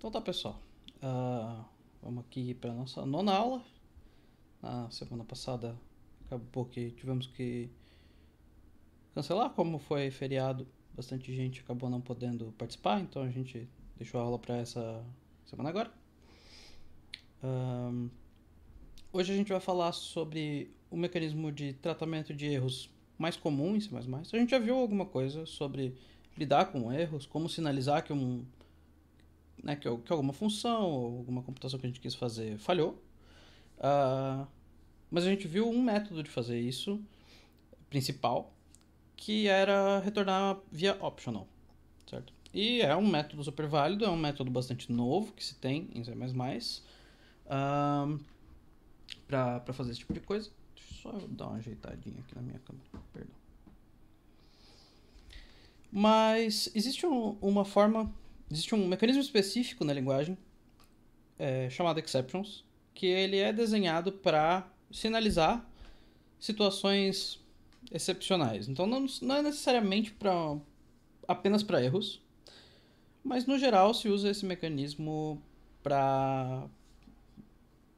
Então tá, pessoal. Uh, vamos aqui para nossa nona aula. Na semana passada acabou que tivemos que cancelar, como foi feriado, bastante gente acabou não podendo participar, então a gente deixou a aula para essa semana agora. Ah, hoje a gente vai falar sobre o mecanismo de tratamento de erros mais comum em C++. A gente já viu alguma coisa sobre lidar com erros, como sinalizar que um né, que, que alguma função ou alguma computação que a gente quis fazer falhou. Uh, mas a gente viu um método de fazer isso, principal, que era retornar via optional, certo? E é um método super válido, é um método bastante novo que se tem em C++. Ah, para fazer esse tipo de coisa. Deixa só eu dar uma ajeitadinha aqui na minha câmera, perdão. Mas existe um, uma forma existe um mecanismo específico na linguagem é, chamado exceptions, que ele é desenhado para sinalizar situações excepcionais. Então não, não é necessariamente para apenas para erros, mas no geral se usa esse mecanismo para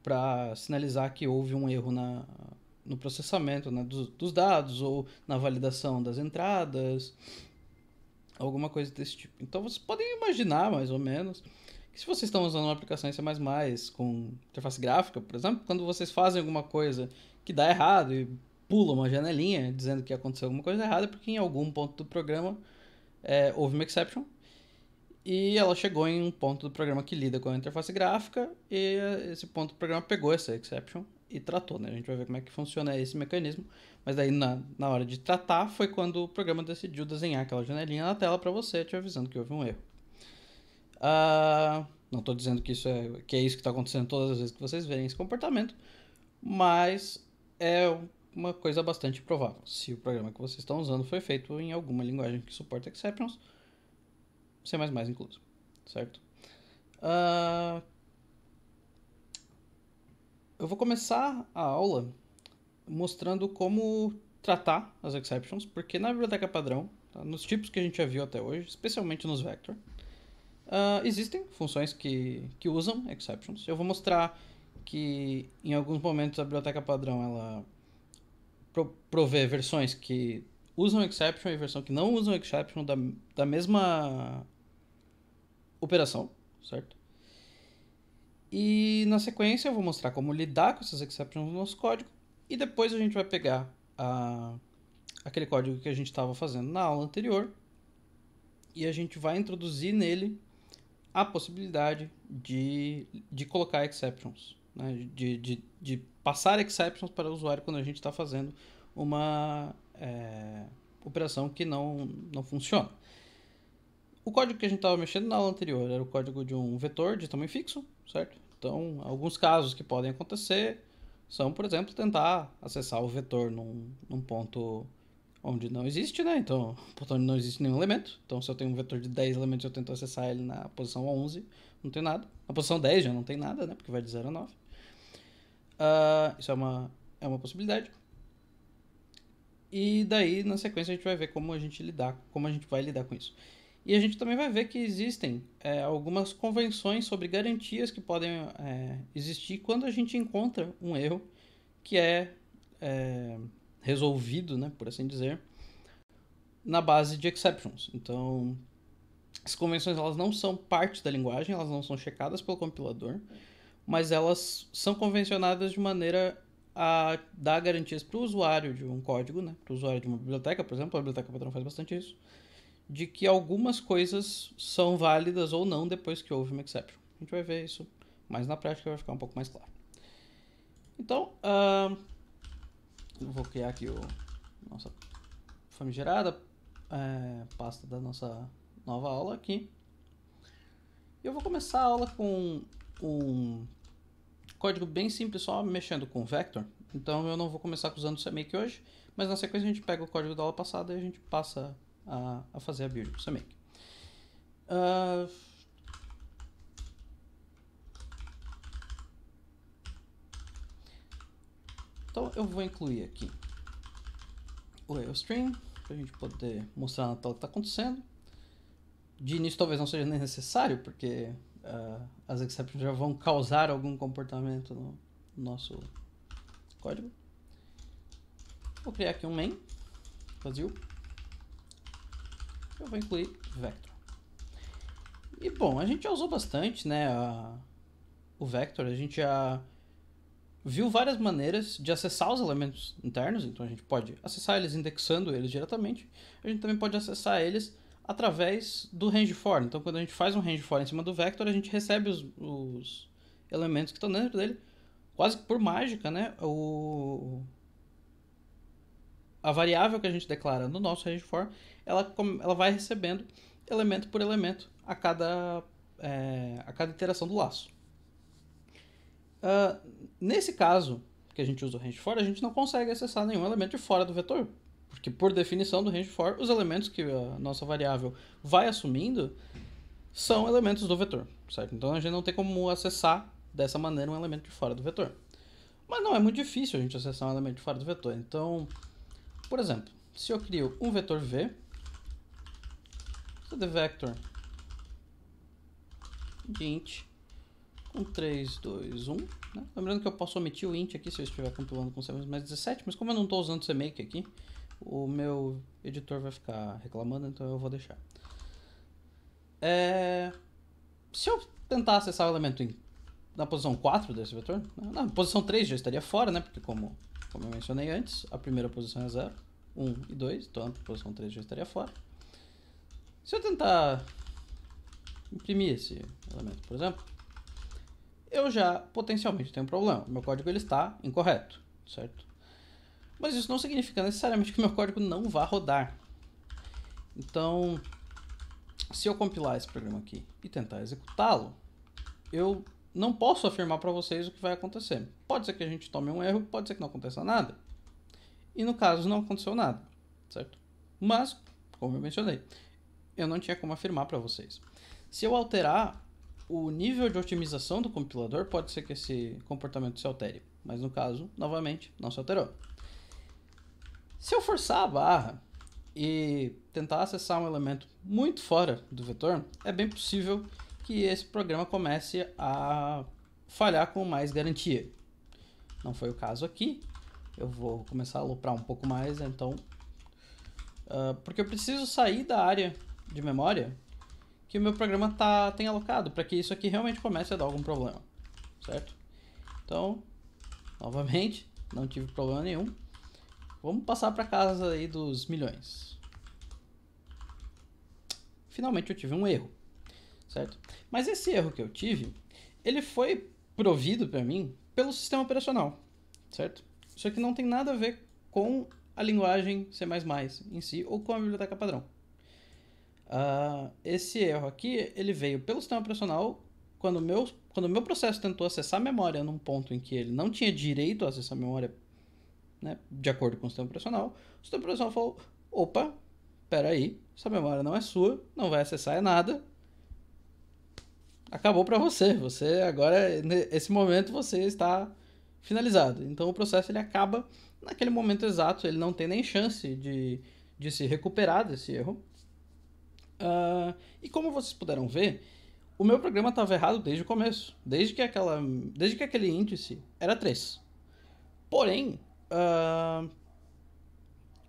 para sinalizar que houve um erro na, no processamento né, dos, dos dados ou na validação das entradas Alguma coisa desse tipo. Então vocês podem imaginar, mais ou menos, que se vocês estão usando uma aplicação em é C++ com interface gráfica, por exemplo, quando vocês fazem alguma coisa que dá errado e pula uma janelinha dizendo que aconteceu alguma coisa errada, é porque em algum ponto do programa é, houve uma exception e ela chegou em um ponto do programa que lida com a interface gráfica e esse ponto do programa pegou essa exception e tratou, né? A gente vai ver como é que funciona esse mecanismo. Mas aí na, na hora de tratar, foi quando o programa decidiu desenhar aquela janelinha na tela para você, te avisando que houve um erro. Uh, não estou dizendo que isso é que é isso que está acontecendo todas as vezes que vocês verem esse comportamento, mas é uma coisa bastante provável. Se o programa que vocês estão usando foi feito em alguma linguagem que suporta exceptions, C++ inclusive, certo? Uh, eu vou começar a aula mostrando como tratar as exceptions, porque na biblioteca padrão, tá, nos tipos que a gente já viu até hoje, especialmente nos vector, uh, existem funções que, que usam exceptions. Eu vou mostrar que em alguns momentos a biblioteca padrão ela pro provê versões que usam exception e versão que não usam exception da, da mesma operação, certo? E na sequência eu vou mostrar como lidar com essas exceptions no nosso código e depois a gente vai pegar a, aquele código que a gente estava fazendo na aula anterior e a gente vai introduzir nele a possibilidade de, de colocar exceptions, né? de, de, de passar exceptions para o usuário quando a gente está fazendo uma é, operação que não, não funciona. O código que a gente estava mexendo na aula anterior era o código de um vetor de tamanho fixo, certo? Então, alguns casos que podem acontecer são, por exemplo, tentar acessar o vetor num, num ponto onde não existe, né? Então, ponto onde não existe nenhum elemento. Então, se eu tenho um vetor de 10 elementos, eu tento acessar ele na posição 11, não tem nada. Na posição 10 já não tem nada, né? Porque vai de 0 a 9. Uh, ah, isso é uma, é uma possibilidade. E daí, na sequência, a gente vai ver como a gente lidar, como a gente vai lidar com isso. E a gente também vai ver que existem é, algumas convenções sobre garantias que podem é, existir quando a gente encontra um erro que é, é, resolvido, né, por assim dizer, na base de exceptions. Então, as convenções elas não são parte da linguagem, elas não são checadas pelo compilador, mas elas são convencionadas de maneira a dar garantias para o usuário de um código, né, para o usuário de uma biblioteca, por exemplo, a biblioteca padrão faz bastante isso de que algumas coisas são válidas ou não depois que houve uma exception. A gente vai ver isso mais na prática, vai ficar um pouco mais claro. Então, uh, vou criar aqui o nossa famigerada é, pasta da nossa nova aula aqui. Eu vou começar a aula com um código bem simples, só mexendo com vector. Então eu não vou começar usando o CMake hoje, mas na sequência a gente pega o código da aula passada e a gente passa a, a fazer a build para o Uh, ah, então eu vou incluir aqui o Railstream para a gente poder mostrar na tela o que está acontecendo. De início talvez não seja nem necessário, porque uh, as exceptions já vão causar algum comportamento no nosso código. Vou criar aqui um main vazio eu vou incluir vector. E bom, a gente já usou bastante né, a, o vector, a gente já viu várias maneiras de acessar os elementos internos, então a gente pode acessar eles indexando eles diretamente, a gente também pode acessar eles através do range for. Então quando a gente faz um range for em cima do vector, a gente recebe os, os elementos que estão dentro dele, quase que por mágica, né, o, a variável que a gente declara no nosso range for, ela, ela vai recebendo elemento por elemento a cada, é, a cada iteração do laço. Uh, nesse caso, que a gente usa o range for, a gente não consegue acessar nenhum elemento de fora do vetor, porque por definição do range for, os elementos que a nossa variável vai assumindo são elementos do vetor, certo? Então a gente não tem como acessar dessa maneira um elemento de fora do vetor. Mas não é muito difícil a gente acessar um elemento de fora do vetor. Então, por exemplo, se eu crio um vetor v, the vector de int com 3, 2, 1. Né? Lembrando que eu posso omitir o int aqui se eu estiver compilando com C++ 17, mas como eu não estou usando CMake aqui, o meu editor vai ficar reclamando, então eu vou deixar. É... Se eu tentar acessar o elemento em... na posição 4 desse vetor, né? na posição 3 já estaria fora, né? Porque como como eu mencionei antes, a primeira posição é 0, 1 um e 2, então a posição 3 já estaria fora. Se eu tentar imprimir esse elemento, por exemplo, eu já potencialmente tenho um problema. Meu código ele está incorreto, certo? Mas isso não significa necessariamente que meu código não vá rodar. Então, se eu compilar esse programa aqui e tentar executá-lo, eu não posso afirmar para vocês o que vai acontecer. Pode ser que a gente tome um erro, pode ser que não aconteça nada. E no caso, não aconteceu nada, certo? Mas, como eu mencionei, eu não tinha como afirmar para vocês. Se eu alterar o nível de otimização do compilador, pode ser que esse comportamento se altere. Mas no caso, novamente, não se alterou. Se eu forçar a barra e tentar acessar um elemento muito fora do vetor, é bem possível que esse programa comece a falhar com mais garantia. Não foi o caso aqui. Eu vou começar a loprar um pouco mais, então... Uh, porque eu preciso sair da área de memória que o meu programa tá, tem alocado, para que isso aqui realmente comece a dar algum problema, certo? Então, novamente, não tive problema nenhum. Vamos passar para casa aí dos milhões. Finalmente eu tive um erro certo? Mas esse erro que eu tive, ele foi provido para mim pelo sistema operacional, certo? Isso aqui não tem nada a ver com a linguagem C++ em si ou com a biblioteca padrão. Uh, esse erro aqui, ele veio pelo sistema operacional quando o meu, quando meu processo tentou acessar a memória num ponto em que ele não tinha direito a acessar a memória né, de acordo com o sistema operacional, o sistema operacional falou, opa, peraí, essa memória não é sua, não vai acessar é nada, acabou para você. Você agora, nesse momento, você está finalizado. Então o processo ele acaba naquele momento exato, ele não tem nem chance de, de se recuperar desse erro. Uh, e como vocês puderam ver, o meu programa estava errado desde o começo, desde que, aquela, desde que aquele índice era 3. Porém, uh,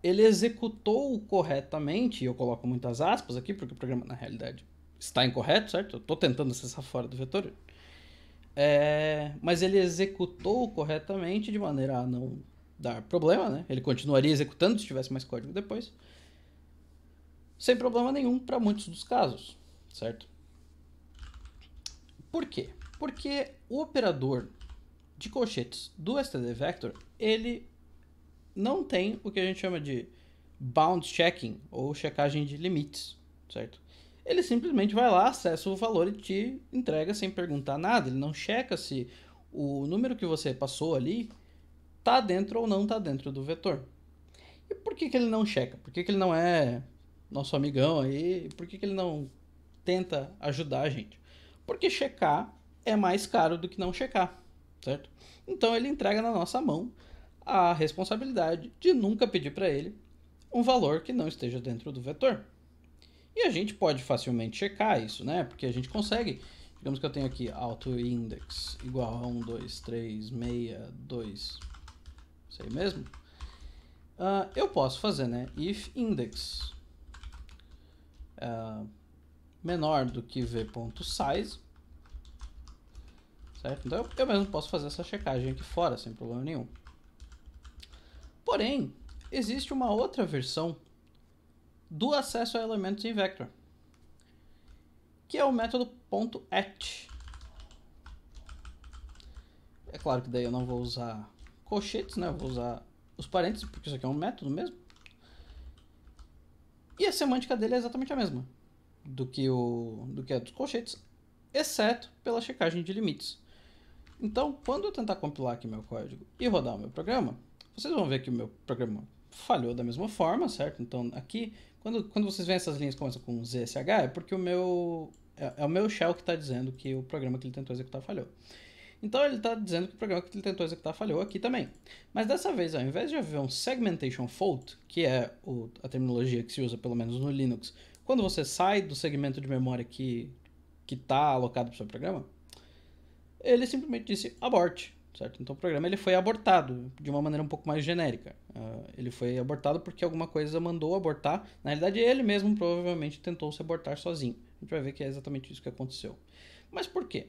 ele executou corretamente, eu coloco muitas aspas aqui, porque o programa na realidade está incorreto, certo? Eu estou tentando acessar fora do vetor. É, mas ele executou corretamente de maneira a não dar problema, né? Ele continuaria executando se tivesse mais código depois. Sem problema nenhum para muitos dos casos, certo? Por quê? Porque o operador de colchetes do std vector, ele não tem o que a gente chama de bound checking ou checagem de limites, certo? ele simplesmente vai lá, acessa o valor e te entrega sem perguntar nada. Ele não checa se o número que você passou ali está dentro ou não está dentro do vetor. E por que, que ele não checa? Por que, que ele não é nosso amigão aí? Por que, que ele não tenta ajudar a gente? Porque checar é mais caro do que não checar, certo? Então ele entrega na nossa mão a responsabilidade de nunca pedir para ele um valor que não esteja dentro do vetor. E a gente pode facilmente checar isso, né? Porque a gente consegue. Digamos que eu tenho aqui index igual a 1, 2, 3, 6, 2. Isso aí mesmo? Uh, eu posso fazer, né? If index uh, menor do que v.size. Certo? Então eu, eu mesmo posso fazer essa checagem aqui fora, sem problema nenhum. Porém, existe uma outra versão do acesso a elementos em vector, que é o método .at. É claro que daí eu não vou usar colchetes, né? Eu vou usar os parênteses, porque isso aqui é um método mesmo. E a semântica dele é exatamente a mesma do que, o, do que a dos colchetes, exceto pela checagem de limites. Então, quando eu tentar compilar aqui meu código e rodar o meu programa, vocês vão ver que o meu programa falhou da mesma forma, certo? Então, aqui quando, quando vocês veem essas linhas que começam com ZSH, é porque o meu. É, é o meu shell que está dizendo que o programa que ele tentou executar falhou. Então ele está dizendo que o programa que ele tentou executar falhou aqui também. Mas dessa vez, ao invés de haver um segmentation fault, que é o, a terminologia que se usa pelo menos no Linux, quando você sai do segmento de memória que está alocado para o seu programa, ele simplesmente disse abort certo? Então o programa ele foi abortado de uma maneira um pouco mais genérica. Uh, ele foi abortado porque alguma coisa mandou abortar. Na realidade, ele mesmo provavelmente tentou se abortar sozinho. A gente vai ver que é exatamente isso que aconteceu. Mas por quê?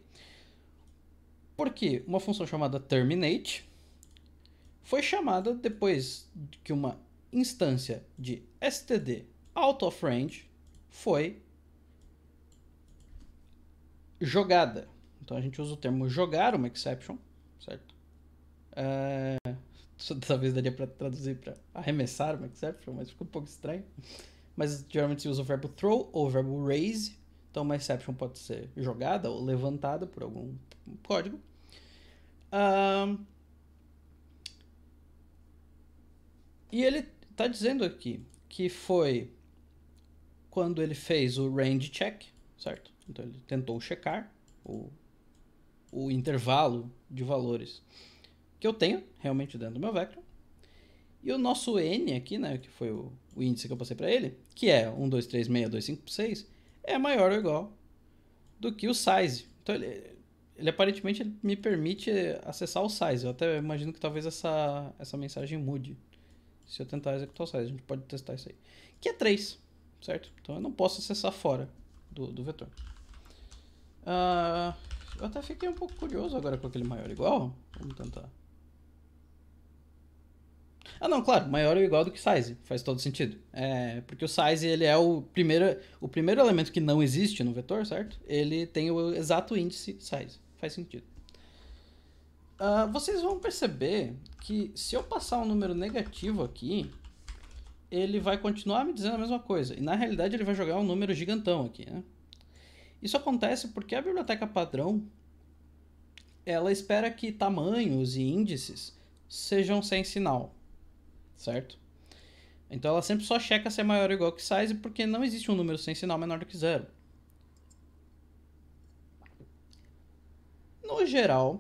Porque uma função chamada terminate foi chamada depois que uma instância de std out of range foi jogada. Então a gente usa o termo jogar uma exception certo? É, talvez daria para traduzir para arremessar o é exception, mas ficou um pouco estranho. Mas geralmente se usa o verbo throw ou o verbo raise. Então uma exception pode ser jogada ou levantada por algum código. Um, e ele está dizendo aqui que foi quando ele fez o range check, certo? Então ele tentou checar o o intervalo de valores que eu tenho realmente dentro do meu vector. E o nosso n aqui, né, que foi o, o índice que eu passei para ele, que é 1, 2, 3, 6, 2, 5, 6, é maior ou igual do que o size. Então ele, ele aparentemente ele me permite acessar o size. Eu até imagino que talvez essa, essa mensagem mude. Se eu tentar executar o size, a gente pode testar isso aí. Que é 3, certo? Então eu não posso acessar fora do, do vetor. Uh, eu até fiquei um pouco curioso agora com aquele maior igual. Vamos tentar. Ah, não, claro, maior ou é igual do que size, faz todo sentido. É, porque o size, ele é o primeiro, o primeiro elemento que não existe no vetor, certo? Ele tem o exato índice size, faz sentido. Uh, vocês vão perceber que se eu passar um número negativo aqui, ele vai continuar me dizendo a mesma coisa. E na realidade ele vai jogar um número gigantão aqui, né? Isso acontece porque a biblioteca padrão ela espera que tamanhos e índices sejam sem sinal, certo? Então ela sempre só checa se é maior ou igual que size porque não existe um número sem sinal menor do que zero. No geral,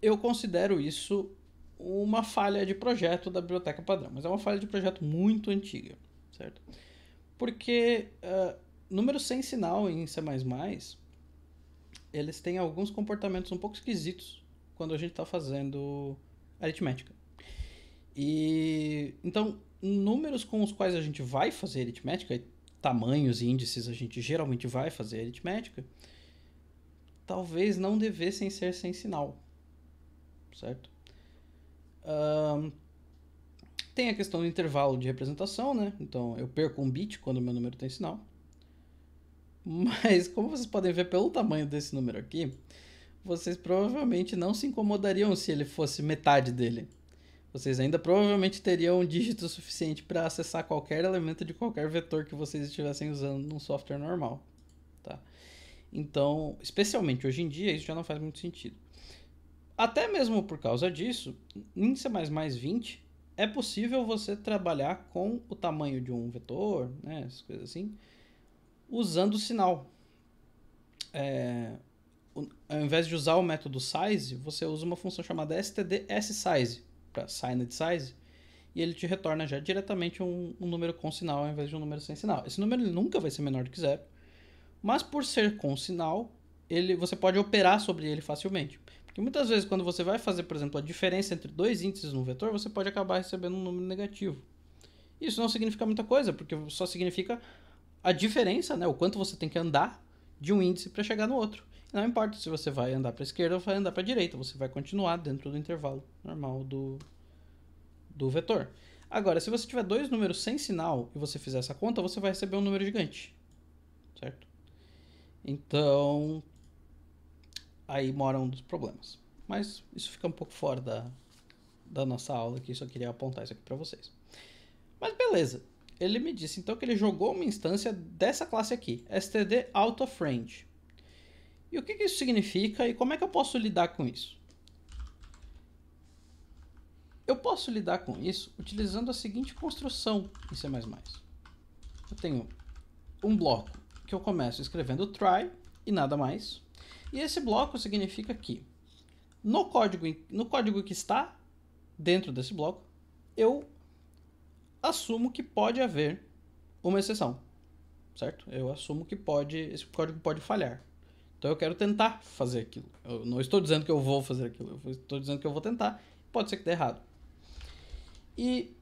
eu considero isso uma falha de projeto da biblioteca padrão, mas é uma falha de projeto muito antiga, certo? Porque uh, números sem sinal em C++, eles têm alguns comportamentos um pouco esquisitos quando a gente está fazendo aritmética. E então, números com os quais a gente vai fazer aritmética, tamanhos e índices a gente geralmente vai fazer aritmética, talvez não devessem ser sem sinal, certo? Um, tem a questão do intervalo de representação, né? Então eu perco um bit quando meu número tem sinal. Mas, como vocês podem ver pelo tamanho desse número aqui, vocês provavelmente não se incomodariam se ele fosse metade dele. Vocês ainda provavelmente teriam um dígito suficiente para acessar qualquer elemento de qualquer vetor que vocês estivessem usando num software normal. Tá? Então, especialmente hoje em dia, isso já não faz muito sentido. Até mesmo por causa disso, em C++ 20, é possível você trabalhar com o tamanho de um vetor, né, essas coisas assim, usando o sinal. É, ao invés de usar o método size, você usa uma função chamada std::ssize para signed size, e ele te retorna já diretamente um, um, número com sinal ao invés de um número sem sinal. Esse número nunca vai ser menor do que zero, mas por ser com sinal, ele, você pode operar sobre ele facilmente. Porque muitas vezes, quando você vai fazer, por exemplo, a diferença entre dois índices num vetor, você pode acabar recebendo um número negativo. Isso não significa muita coisa, porque só significa a diferença, né, o quanto você tem que andar de um índice para chegar no outro. Não importa se você vai andar para esquerda ou vai andar para direita, você vai continuar dentro do intervalo normal do, do vetor. Agora, se você tiver dois números sem sinal e você fizer essa conta, você vai receber um número gigante, certo? Então, aí mora um dos problemas. Mas isso fica um pouco fora da, da nossa aula aqui, só queria apontar isso aqui para vocês. Mas beleza, ele me disse então que ele jogou uma instância dessa classe aqui, std out of range. E o que, que isso significa e como é que eu posso lidar com isso? Eu posso lidar com isso utilizando a seguinte construção em C++. Eu tenho um bloco que eu começo escrevendo try e nada mais. E esse bloco significa que no código, no código que está dentro desse bloco, eu assumo que pode haver uma exceção, certo? Eu assumo que pode, esse código pode falhar. Então eu quero tentar fazer aquilo. Eu não estou dizendo que eu vou fazer aquilo, eu estou dizendo que eu vou tentar. Pode ser que dê errado. E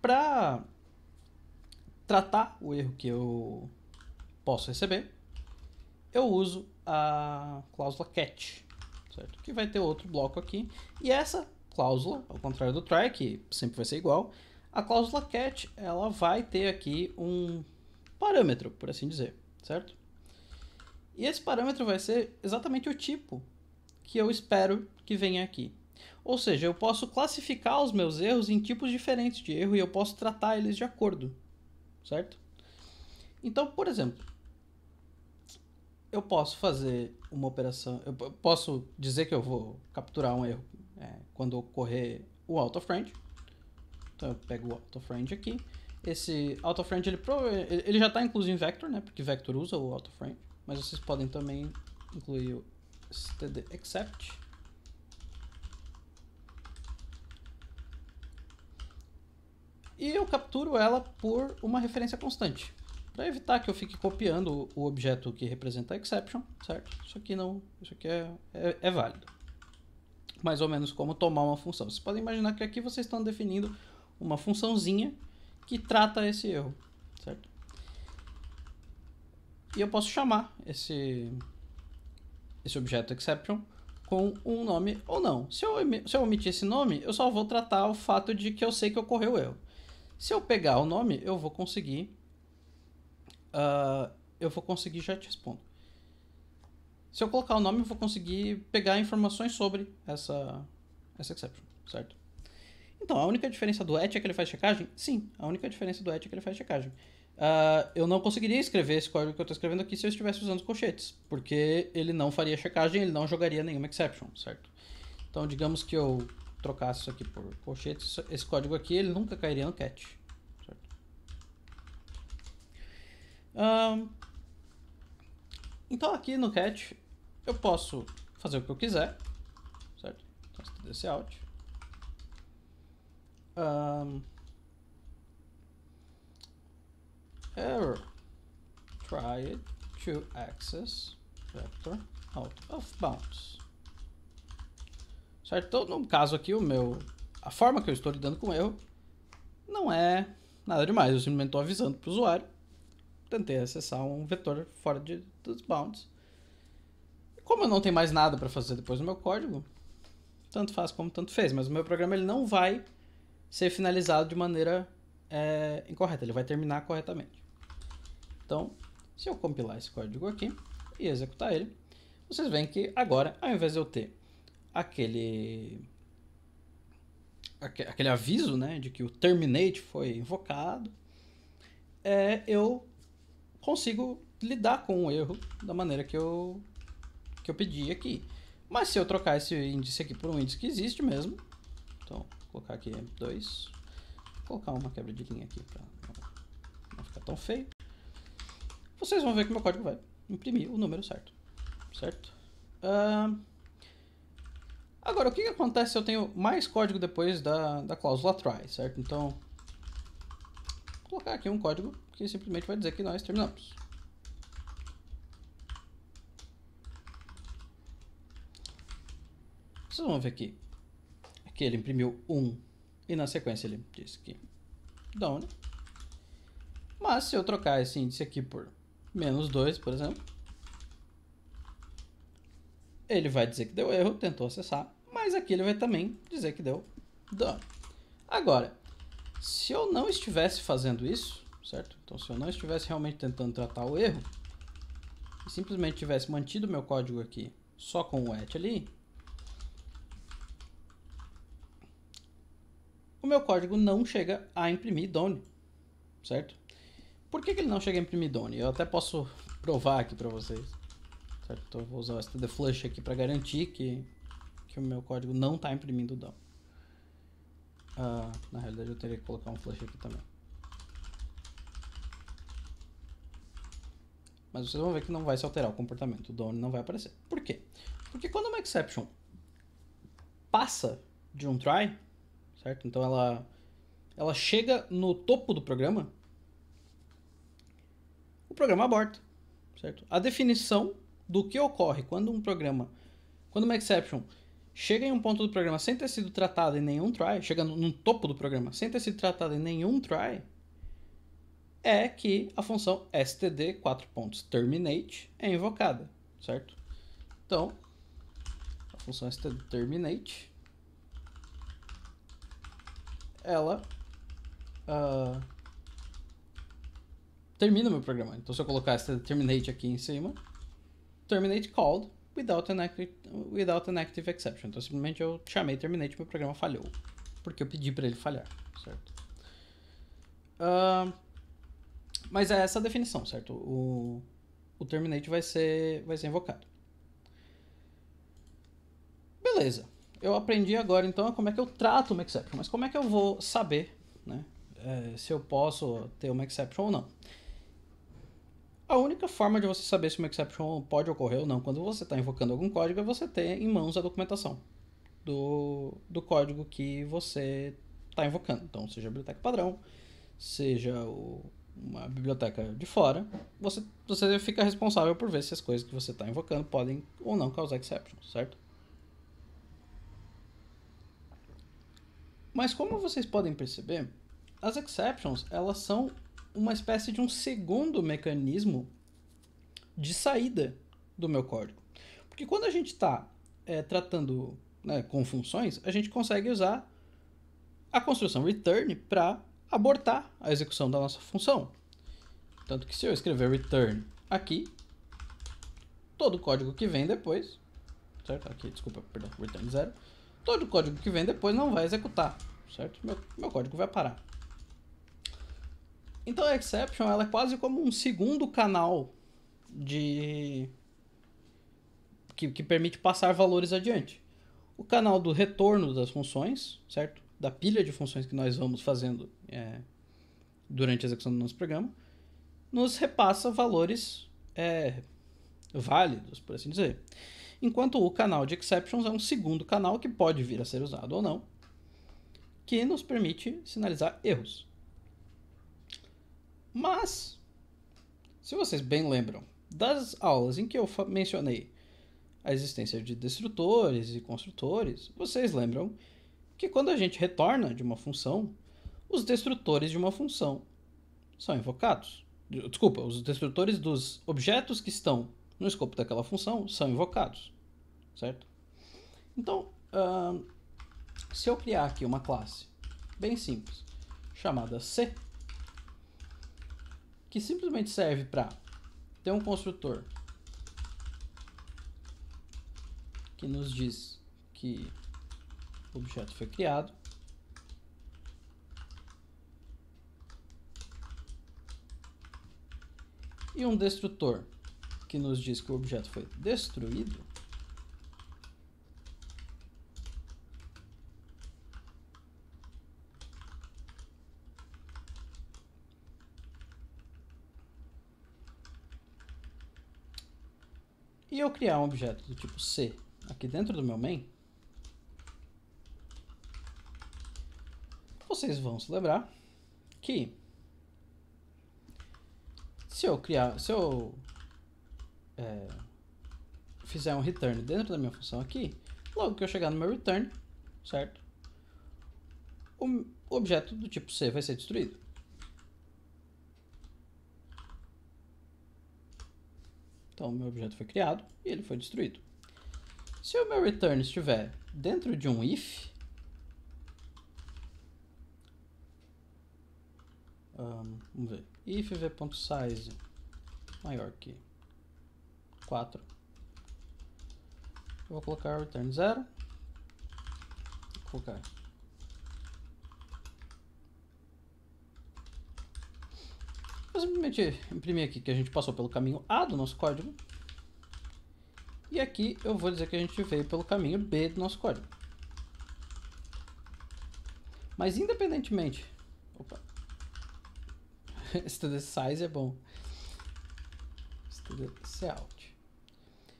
para tratar o erro que eu posso receber, eu uso a cláusula catch, certo? Que vai ter outro bloco aqui. E essa cláusula, ao contrário do try, que sempre vai ser igual, a cláusula cat, ela vai ter aqui um parâmetro, por assim dizer, certo? E esse parâmetro vai ser exatamente o tipo que eu espero que venha aqui. Ou seja, eu posso classificar os meus erros em tipos diferentes de erro e eu posso tratar eles de acordo, certo? Então, por exemplo, eu posso fazer uma operação, eu posso dizer que eu vou capturar um erro é, quando ocorrer o out of range, então eu pego o AutoFriend aqui. Esse AutoFriend, ele, ele já está incluso em Vector, né? Porque Vector usa o friend Mas vocês podem também incluir o std accept. E eu capturo ela por uma referência constante. Para evitar que eu fique copiando o objeto que representa a exception, certo? Isso aqui não, isso aqui é, é, é válido mais ou menos como tomar uma função. Vocês podem imaginar que aqui vocês estão definindo uma funçãozinha que trata esse erro, certo? E eu posso chamar esse, esse objeto exception com um nome ou não. Se eu, se eu omitir esse nome, eu só vou tratar o fato de que eu sei que ocorreu o erro. Se eu pegar o nome, eu vou conseguir... Uh, eu vou conseguir, já te respondo. Se eu colocar o nome, eu vou conseguir pegar informações sobre essa, essa exception, certo? Então, a única diferença do et é que ele faz checagem? Sim, a única diferença do et é que ele faz checagem. Uh, eu não conseguiria escrever esse código que eu estou escrevendo aqui se eu estivesse usando colchetes, porque ele não faria checagem, ele não jogaria nenhuma exception, certo? Então, digamos que eu trocasse isso aqui por colchetes, esse código aqui ele nunca cairia no cat. Certo? Uh, então, aqui no cat, eu posso fazer o que eu quiser, certo? Então, desse out um, error tried to access vector out of bounds. Certo? Então, no caso aqui, o meu, a forma que eu estou lidando com o erro não é nada demais. Eu simplesmente estou avisando para o usuário. Tentei acessar um vetor fora de, dos bounds. como eu não tenho mais nada para fazer depois no meu código, tanto faz como tanto fez. Mas o meu programa ele não vai ser finalizado de maneira é, incorreta. Ele vai terminar corretamente. Então, se eu compilar esse código aqui e executar ele, vocês veem que agora, ao invés de eu ter aquele aquele aviso, né, de que o terminate foi invocado, é, eu consigo lidar com o erro da maneira que eu que eu pedi aqui. Mas se eu trocar esse índice aqui por um índice que existe mesmo, então colocar aqui M2. Vou colocar uma quebra de linha aqui para não ficar tão feio. Vocês vão ver que meu código vai imprimir o número certo. Certo? Uh, agora, o que, que acontece se eu tenho mais código depois da, da cláusula try, certo? Então, vou colocar aqui um código que simplesmente vai dizer que nós terminamos. Vocês vão ver que que ele imprimiu 1 e na sequência ele disse que down. Mas se eu trocar esse índice aqui por menos 2, por exemplo, ele vai dizer que deu erro, tentou acessar, mas aqui ele vai também dizer que deu dano. Agora, se eu não estivesse fazendo isso, certo? Então, se eu não estivesse realmente tentando tratar o erro, e simplesmente tivesse mantido meu código aqui só com o at ali, o meu código não chega a imprimir Done, certo? Por que, que ele não chega a imprimir Done? Eu até posso provar aqui para vocês. Certo? Então, vou usar o std flush aqui para garantir que, que o meu código não está imprimindo Done. Uh, ah, na realidade eu teria que colocar um flush aqui também. Mas vocês vão ver que não vai se alterar o comportamento, o done não vai aparecer. Por quê? Porque quando uma exception passa de um try, certo? Então ela ela chega no topo do programa, o programa é aborta, certo? A definição do que ocorre quando um programa, quando uma exception chega em um ponto do programa sem ter sido tratada em nenhum try, chega no, no topo do programa sem ter sido tratada em nenhum try, é que a função std 4 pontos terminate é invocada, certo? Então, a função std terminate ela uh, termina o meu programa. Então, se eu colocar essa terminate aqui em cima, terminate called without an active, without an active exception. Então, simplesmente eu chamei terminate e meu programa falhou, porque eu pedi para ele falhar, certo? Uh, mas é essa a definição, certo? O, o terminate vai ser, vai ser invocado. Beleza eu aprendi agora, então, é como é que eu trato uma exception. Mas como é que eu vou saber, né? É, se eu posso ter uma exception ou não. A única forma de você saber se uma exception pode ocorrer ou não quando você está invocando algum código é você ter em mãos a documentação do, do código que você está invocando. Então, seja a biblioteca padrão, seja o, uma biblioteca de fora, você, você fica responsável por ver se as coisas que você está invocando podem ou não causar exceptions, certo? Mas como vocês podem perceber, as exceptions elas são uma espécie de um segundo mecanismo de saída do meu código. Porque quando a gente está é, eh, tratando né, com funções, a gente consegue usar a construção return para abortar a execução da nossa função. Tanto que se eu escrever return aqui, todo o código que vem depois, certo? Aqui, desculpa, perdão, return zero, todo o código que vem depois não vai executar, certo? Meu, meu código vai parar. Então a exception ela é quase como um segundo canal de que, que permite passar valores adiante. O canal do retorno das funções, certo? Da pilha de funções que nós vamos fazendo é, durante a execução do nosso programa, nos repassa valores é, válidos, por assim dizer enquanto o canal de exceptions é um segundo canal que pode vir a ser usado ou não, que nos permite sinalizar erros. Mas, se vocês bem lembram das aulas em que eu mencionei a existência de destrutores e construtores, vocês lembram que quando a gente retorna de uma função, os destrutores de uma função são invocados. Desculpa, os destrutores dos objetos que estão no escopo daquela função são invocados certo? Então, uh, se eu criar aqui uma classe bem simples, chamada C, que simplesmente serve para ter um construtor que nos diz que o objeto foi criado, e um destrutor que nos diz que o objeto foi destruído, e eu criar um objeto do tipo C aqui dentro do meu main, vocês vão se lembrar que se eu criar, se eu é, fizer um return dentro da minha função aqui, logo que eu chegar no meu return, certo? O objeto do tipo C vai ser destruído. Então, o meu objeto foi criado e ele foi destruído. Se o meu return estiver dentro de um if, um, vamos ver, if v.size maior que 4, eu vou colocar return 0, vou colocar simplesmente imprimir aqui que a gente passou pelo caminho A do nosso código. E aqui eu vou dizer que a gente veio pelo caminho B do nosso código. Mas independentemente... Opa. Std size é bom. Std out. É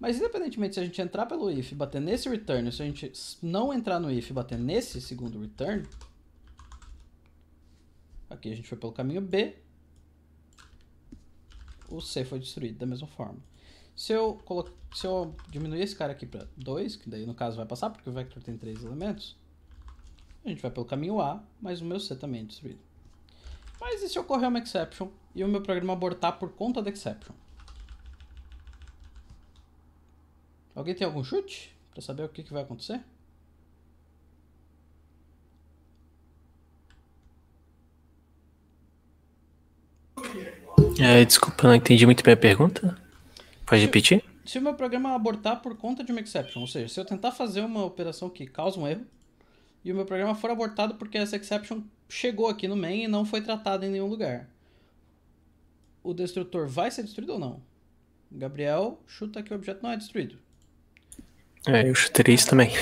Mas independentemente se a gente entrar pelo if e bater nesse return, se a gente não entrar no if e bater nesse segundo return, aqui a gente foi pelo caminho B, o C foi destruído da mesma forma. Se eu, se eu diminuir esse cara aqui para 2, que daí no caso vai passar, porque o vector tem 3 elementos, a gente vai pelo caminho A, mas o meu C também é destruído. Mas e se ocorrer uma exception e o meu programa abortar por conta da exception? Alguém tem algum chute para saber o que, que vai acontecer? É, desculpa, não entendi muito bem a pergunta. Pode repetir? Se o meu programa abortar por conta de uma exception, ou seja, se eu tentar fazer uma operação que causa um erro e o meu programa for abortado porque essa exception chegou aqui no main e não foi tratada em nenhum lugar, o destrutor vai ser destruído ou não? Gabriel chuta que o objeto não é destruído. É, eu chutaria isso também.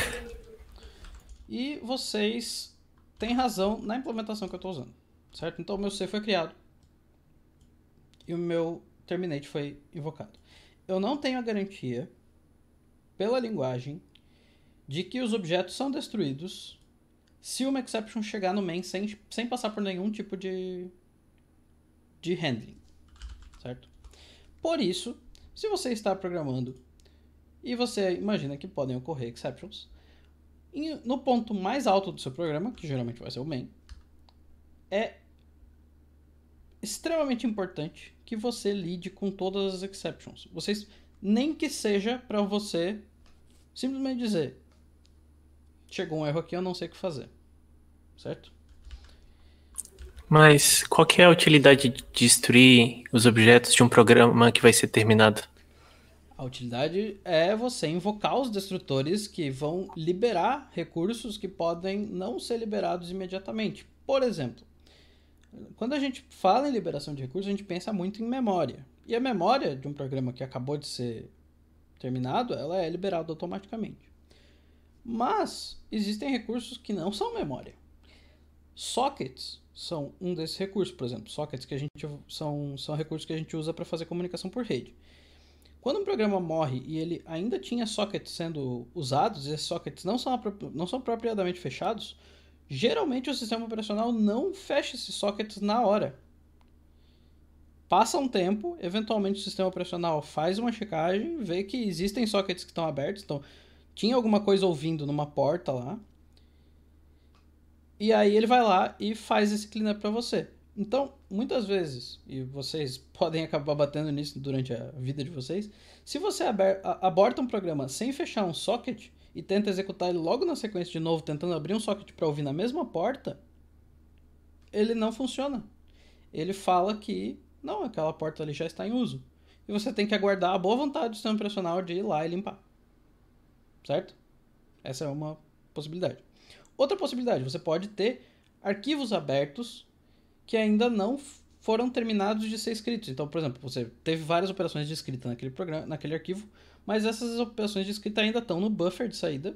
E vocês têm razão na implementação que eu estou usando, certo? Então o meu C foi criado e o meu terminate foi invocado. Eu não tenho a garantia, pela linguagem, de que os objetos são destruídos se uma exception chegar no main sem, sem passar por nenhum tipo de, de handling, certo? Por isso, se você está programando e você imagina que podem ocorrer exceptions, no ponto mais alto do seu programa, que geralmente vai ser o main, é extremamente importante que você lide com todas as exceptions. Vocês, nem que seja para você simplesmente dizer: chegou um erro aqui, eu não sei o que fazer. Certo? Mas qual é a utilidade de destruir os objetos de um programa que vai ser terminado? A utilidade é você invocar os destrutores que vão liberar recursos que podem não ser liberados imediatamente. Por exemplo, quando a gente fala em liberação de recursos, a gente pensa muito em memória. E a memória de um programa que acabou de ser terminado, ela é liberada automaticamente. Mas existem recursos que não são memória. Sockets são um desses recursos, por exemplo, sockets que a gente são, são recursos que a gente usa para fazer comunicação por rede. Quando um programa morre e ele ainda tinha sockets sendo usados, e esses sockets não são, não são propriamente fechados, geralmente o sistema operacional não fecha esses sockets na hora. Passa um tempo, eventualmente o sistema operacional faz uma checagem, vê que existem sockets que estão abertos, então tinha alguma coisa ouvindo numa porta lá. E aí ele vai lá e faz esse cleanup para você. Então, muitas vezes, e vocês podem acabar batendo nisso durante a vida de vocês, se você aberta, aborta um programa sem fechar um socket, e tenta executar ele logo na sequência de novo, tentando abrir um socket para ouvir na mesma porta, ele não funciona. Ele fala que não, aquela porta ali já está em uso. E você tem que aguardar a boa vontade do seu operacional de ir lá e limpar. Certo? Essa é uma possibilidade. Outra possibilidade, você pode ter arquivos abertos que ainda não foram terminados de ser escritos. Então, por exemplo, você teve várias operações de escrita naquele programa, naquele arquivo, mas essas operações de escrita ainda estão no buffer de saída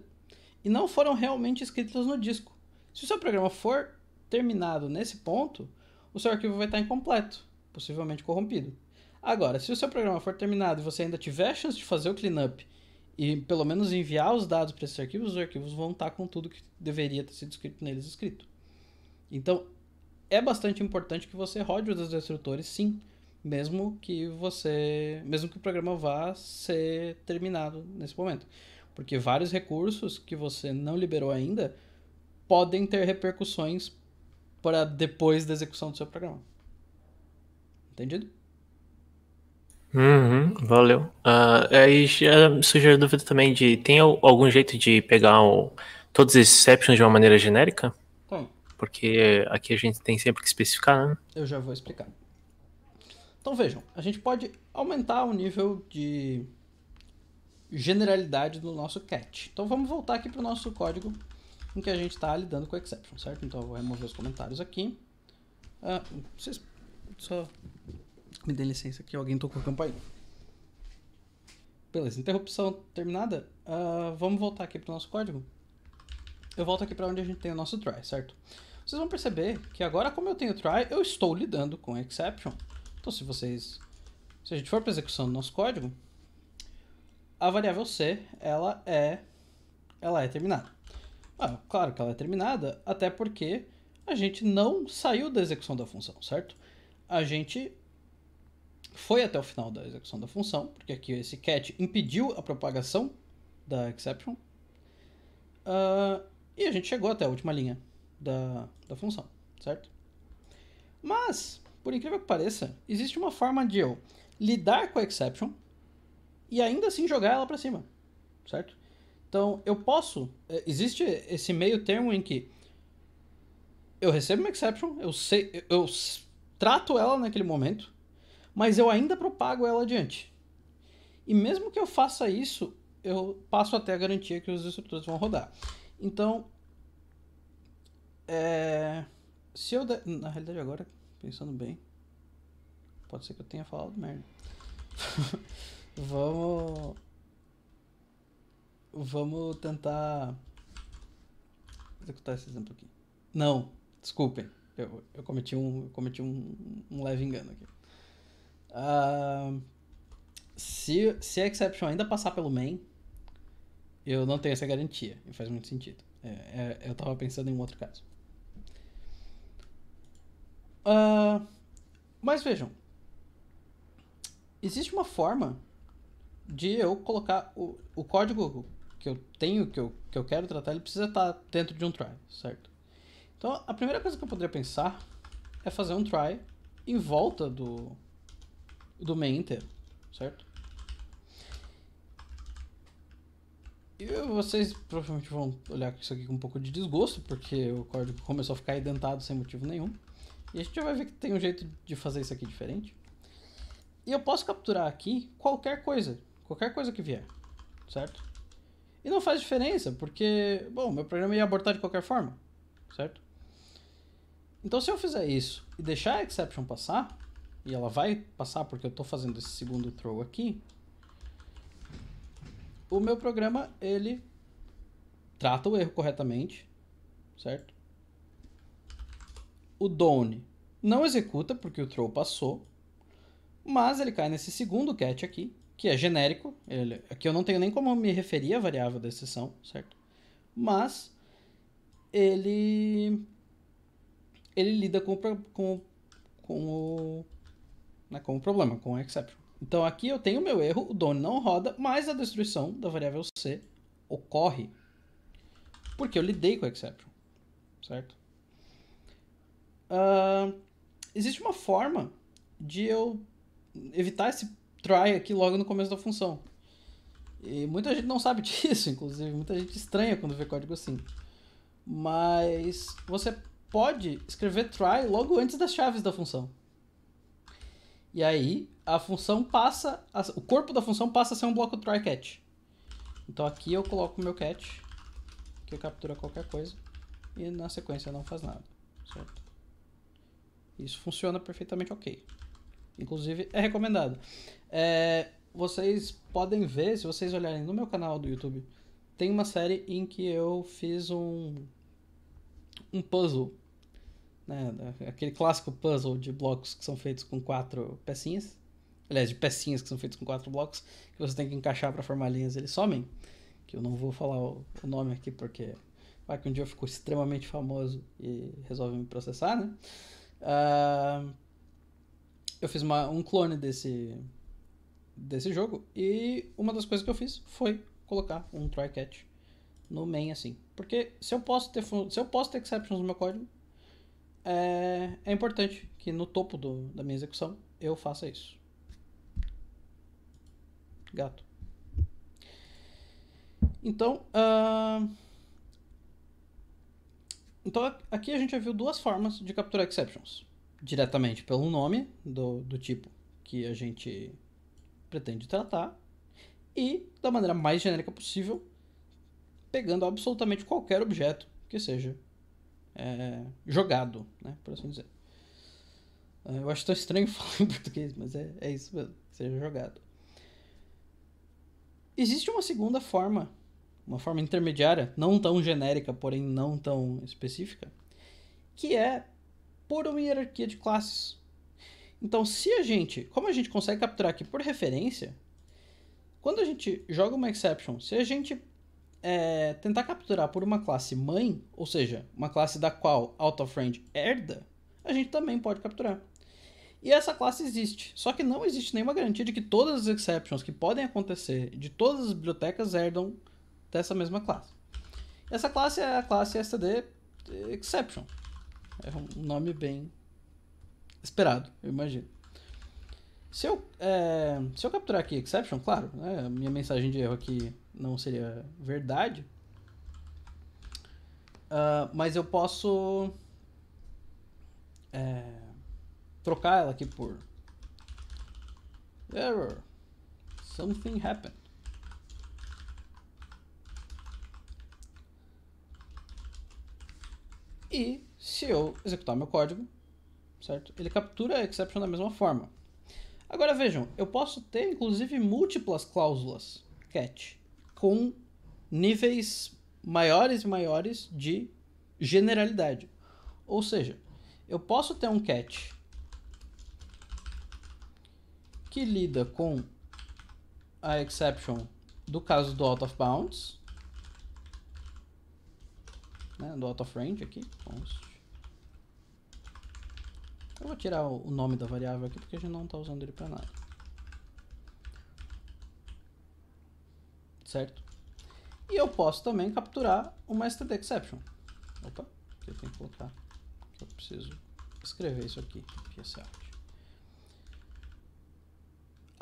e não foram realmente escritas no disco. Se o seu programa for terminado nesse ponto, o seu arquivo vai estar incompleto, possivelmente corrompido. Agora, se o seu programa for terminado e você ainda tiver a chance de fazer o cleanup e pelo menos enviar os dados para esses arquivos, os arquivos vão estar com tudo que deveria ter sido escrito neles escrito. Então, é bastante importante que você rode os destrutores, sim, mesmo que você, mesmo que o programa vá ser terminado nesse momento, porque vários recursos que você não liberou ainda podem ter repercussões para depois da execução do seu programa. Entendido? Uhum, valeu. Uh, ah, aí é, já surgiu a dúvida também de tem algum jeito de pegar o, todos esses exceptions de uma maneira genérica? Tem. Porque aqui a gente tem sempre que especificar, né? Eu já vou explicar. Então vejam, a gente pode aumentar o nível de generalidade do nosso cat. Então vamos voltar aqui para o nosso código em que a gente está lidando com exception, certo? Então eu vou remover os comentários aqui. Ah, vocês só me dê licença que alguém tocou a campainha. Beleza, interrupção terminada. Uh, vamos voltar aqui para o nosso código. Eu volto aqui para onde a gente tem o nosso try, certo? Vocês vão perceber que agora, como eu tenho try, eu estou lidando com exception. Então, se vocês. Se a gente for para execução do nosso código, a variável C, ela é. Ela é terminada. Ah, claro que ela é terminada, até porque a gente não saiu da execução da função, certo? A gente foi até o final da execução da função, porque aqui esse cat impediu a propagação da exception. Uh, e a gente chegou até a última linha da, da função, certo? Mas por incrível que pareça, existe uma forma de eu lidar com a exception e ainda assim jogar ela para cima, certo? Então, eu posso. Eh, existe esse meio termo em que eu recebo uma exception, eu, sei, eu trato ela naquele momento, mas eu ainda propago ela adiante. E mesmo que eu faça isso, eu passo até a garantia que os instrutores vão rodar. Então, é, se eu. De... Na realidade, agora Pensando bem. Pode ser que eu tenha falado merda. Vamos. Vamos tentar executar esse exemplo aqui. Não, desculpem. Eu, eu cometi, um, eu cometi um, um leve engano aqui. Uh, se, se a exception ainda passar pelo main, eu não tenho essa garantia. E faz muito sentido. É, é, eu estava pensando em um outro caso. Uh, mas vejam, existe uma forma de eu colocar o, o código que eu tenho, que eu, que eu quero tratar, ele precisa estar tá dentro de um try, certo? Então, a primeira coisa que eu poderia pensar é fazer um try em volta do, do main inteiro, certo? E vocês provavelmente vão olhar isso aqui com um pouco de desgosto, porque o código começou a ficar indentado sem motivo nenhum. E a gente vai ver que tem um jeito de fazer isso aqui diferente. E eu posso capturar aqui qualquer coisa, qualquer coisa que vier, certo? E não faz diferença, porque, bom, meu programa ia abortar de qualquer forma, certo? Então se eu fizer isso e deixar a exception passar, e ela vai passar porque eu estou fazendo esse segundo throw aqui, o meu programa, ele trata o erro corretamente, certo? o Done não executa, porque o throw passou. Mas ele cai nesse segundo catch aqui, que é genérico. Ele, aqui eu não tenho nem como me referir à variável da exceção, certo? Mas ele, ele lida com, com, com, o, né, com o problema, com o exception. Então aqui eu tenho o meu erro, o done não roda, mas a destruição da variável C ocorre porque eu lidei com o exception, certo? existe uma forma de eu evitar esse try aqui logo no começo da função. E muita gente não sabe disso, inclusive. Muita gente estranha quando vê código assim. Mas você pode escrever try logo antes das chaves da função. E aí, a função passa... A, o corpo da função passa a ser um bloco try catch. Então aqui eu coloco o meu catch, que captura qualquer coisa. E na sequência não faz nada, certo? Isso funciona perfeitamente ok. Inclusive, é recomendado. É, vocês podem ver, se vocês olharem no meu canal do YouTube, tem uma série em que eu fiz um, um puzzle. Né? Aquele clássico puzzle de blocos que são feitos com quatro pecinhas. Aliás, de pecinhas que são feitos com quatro blocos, que você tem que encaixar para formar linhas eles somem. Que eu não vou falar o, o nome aqui porque vai que um dia eu fico extremamente famoso e resolve me processar, né? Uh, eu fiz uma, um clone desse, desse jogo e uma das coisas que eu fiz foi colocar um try catch no main assim. Porque se eu posso ter, se eu posso ter exceptions no meu código, é, é importante que no topo do, da minha execução eu faça isso. Gato. Então, uh, então aqui a gente já viu duas formas de capturar exceptions. Diretamente pelo nome do, do tipo que a gente pretende tratar e da maneira mais genérica possível, pegando absolutamente qualquer objeto que seja é, jogado, né, por assim dizer. É, eu acho tão estranho falar em português, mas é, é isso mesmo, seja jogado. Existe uma segunda forma uma forma intermediária, não tão genérica, porém não tão específica, que é por uma hierarquia de classes. Então, se a gente, como a gente consegue capturar aqui por referência, quando a gente joga uma exception, se a gente é, tentar capturar por uma classe mãe, ou seja, uma classe da qual out of range herda, a gente também pode capturar. E essa classe existe, só que não existe nenhuma garantia de que todas as exceptions que podem acontecer de todas as bibliotecas herdam dessa mesma classe. Essa classe é a classe std exception. É um nome bem esperado, eu imagino. Se eu, é, se eu capturar aqui exception, claro, né, minha mensagem de erro aqui não seria verdade. Uh, mas eu posso é, trocar ela aqui por error, something happened. E se eu executar meu código, certo? Ele captura a exception da mesma forma. Agora vejam, eu posso ter inclusive múltiplas cláusulas cat com níveis maiores e maiores de generalidade. Ou seja, eu posso ter um cat que lida com a exception do caso do out of bounds, né, do out of range aqui, const. Eu vou tirar o nome da variável aqui porque a gente não está usando ele para nada. Certo? E eu posso também capturar uma std exception. Opa, eu tenho que colocar. Eu preciso escrever isso aqui, PSArt. É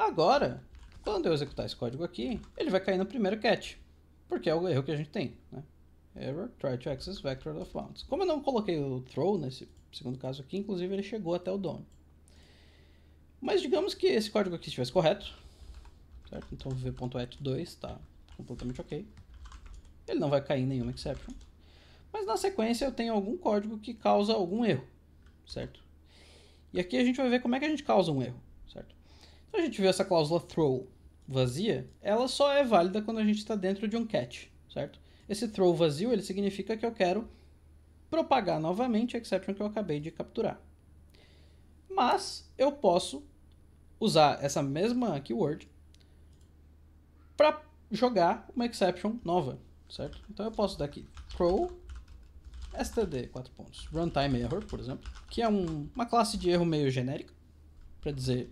Agora, quando eu executar esse código aqui, ele vai cair no primeiro cat, porque é o erro que a gente tem, né? Ever try to access vector of bounds. Como eu não coloquei o throw nesse segundo caso aqui, inclusive ele chegou até o dono. Mas digamos que esse código aqui estivesse correto, certo? Então v.at2 está completamente ok. Ele não vai cair em nenhuma exception. Mas na sequência eu tenho algum código que causa algum erro, certo? E aqui a gente vai ver como é que a gente causa um erro, certo? Então a gente viu essa cláusula throw vazia, ela só é válida quando a gente está dentro de um catch, certo? Esse throw vazio ele significa que eu quero propagar novamente a exception que eu acabei de capturar. Mas eu posso usar essa mesma keyword para jogar uma exception nova, certo? Então eu posso dar aqui throw std, 4 pontos, runtime error, por exemplo, que é um, uma classe de erro meio genérica, para dizer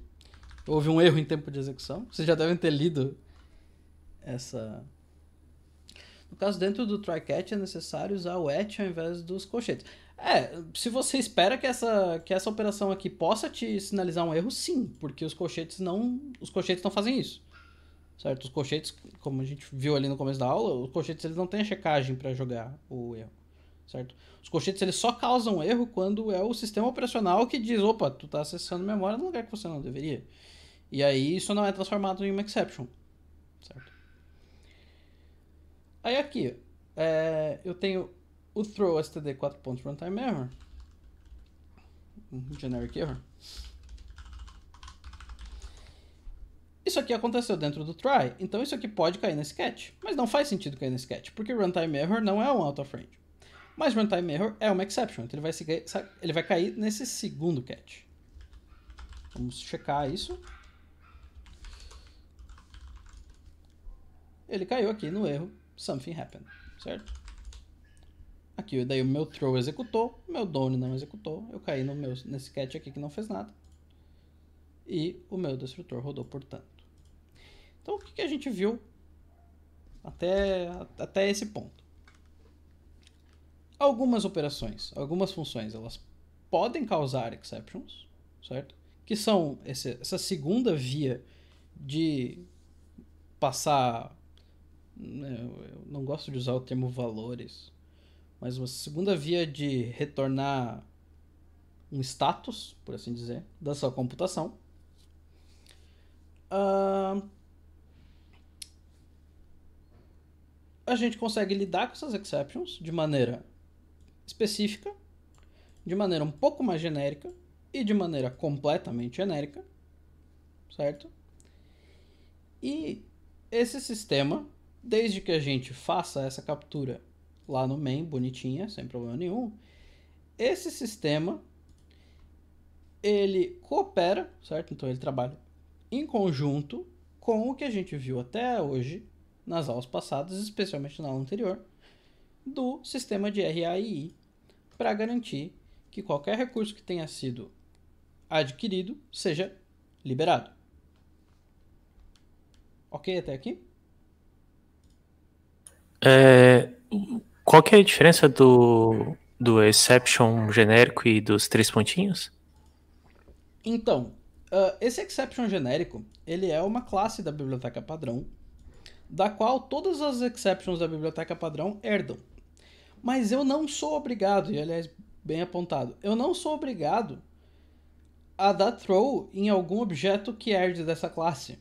houve um erro em tempo de execução. Vocês já devem ter lido essa no caso, dentro do try catch é necessário usar o at ao invés dos colchetes. É, se você espera que essa, que essa operação aqui possa te sinalizar um erro, sim, porque os colchetes não, os colchetes não fazem isso. Certo? Os colchetes, como a gente viu ali no começo da aula, os colchetes eles não têm a checagem para jogar o erro. Certo? Os colchetes eles só causam erro quando é o sistema operacional que diz, opa, tu está acessando memória no lugar que você não deveria. E aí isso não é transformado em uma exception. Certo? Aí aqui, é, eu tenho o throw std 4. runtime error, generic error. Isso aqui aconteceu dentro do try, então isso aqui pode cair nesse catch, mas não faz sentido cair nesse catch, porque runtime error não é um out of range. Mas runtime error é uma exception, então ele vai, seguir, ele vai cair nesse segundo catch. Vamos checar isso. Ele caiu aqui no erro something happened, certo? Aqui, daí o meu throw executou, meu done não executou, eu caí no meu, nesse catch aqui que não fez nada. E o meu destrutor rodou portanto. Então o que, que a gente viu até, até esse ponto? Algumas operações, algumas funções, elas podem causar exceptions, certo? Que são esse, essa segunda via de passar né, eu não gosto de usar o termo valores, mas uma segunda via de retornar um status, por assim dizer, da sua computação. Uh, a gente consegue lidar com essas exceptions de maneira específica, de maneira um pouco mais genérica e de maneira completamente genérica, certo? E esse sistema Desde que a gente faça essa captura lá no main, bonitinha, sem problema nenhum, esse sistema ele coopera, certo? Então ele trabalha em conjunto com o que a gente viu até hoje nas aulas passadas, especialmente na aula anterior, do sistema de RAI para garantir que qualquer recurso que tenha sido adquirido seja liberado. Ok até aqui? É, qual que é a diferença do, do exception genérico e dos três pontinhos? Então, uh, esse exception genérico, ele é uma classe da biblioteca padrão, da qual todas as exceptions da biblioteca padrão herdam. Mas eu não sou obrigado, e aliás, bem apontado, eu não sou obrigado a dar throw em algum objeto que herde dessa classe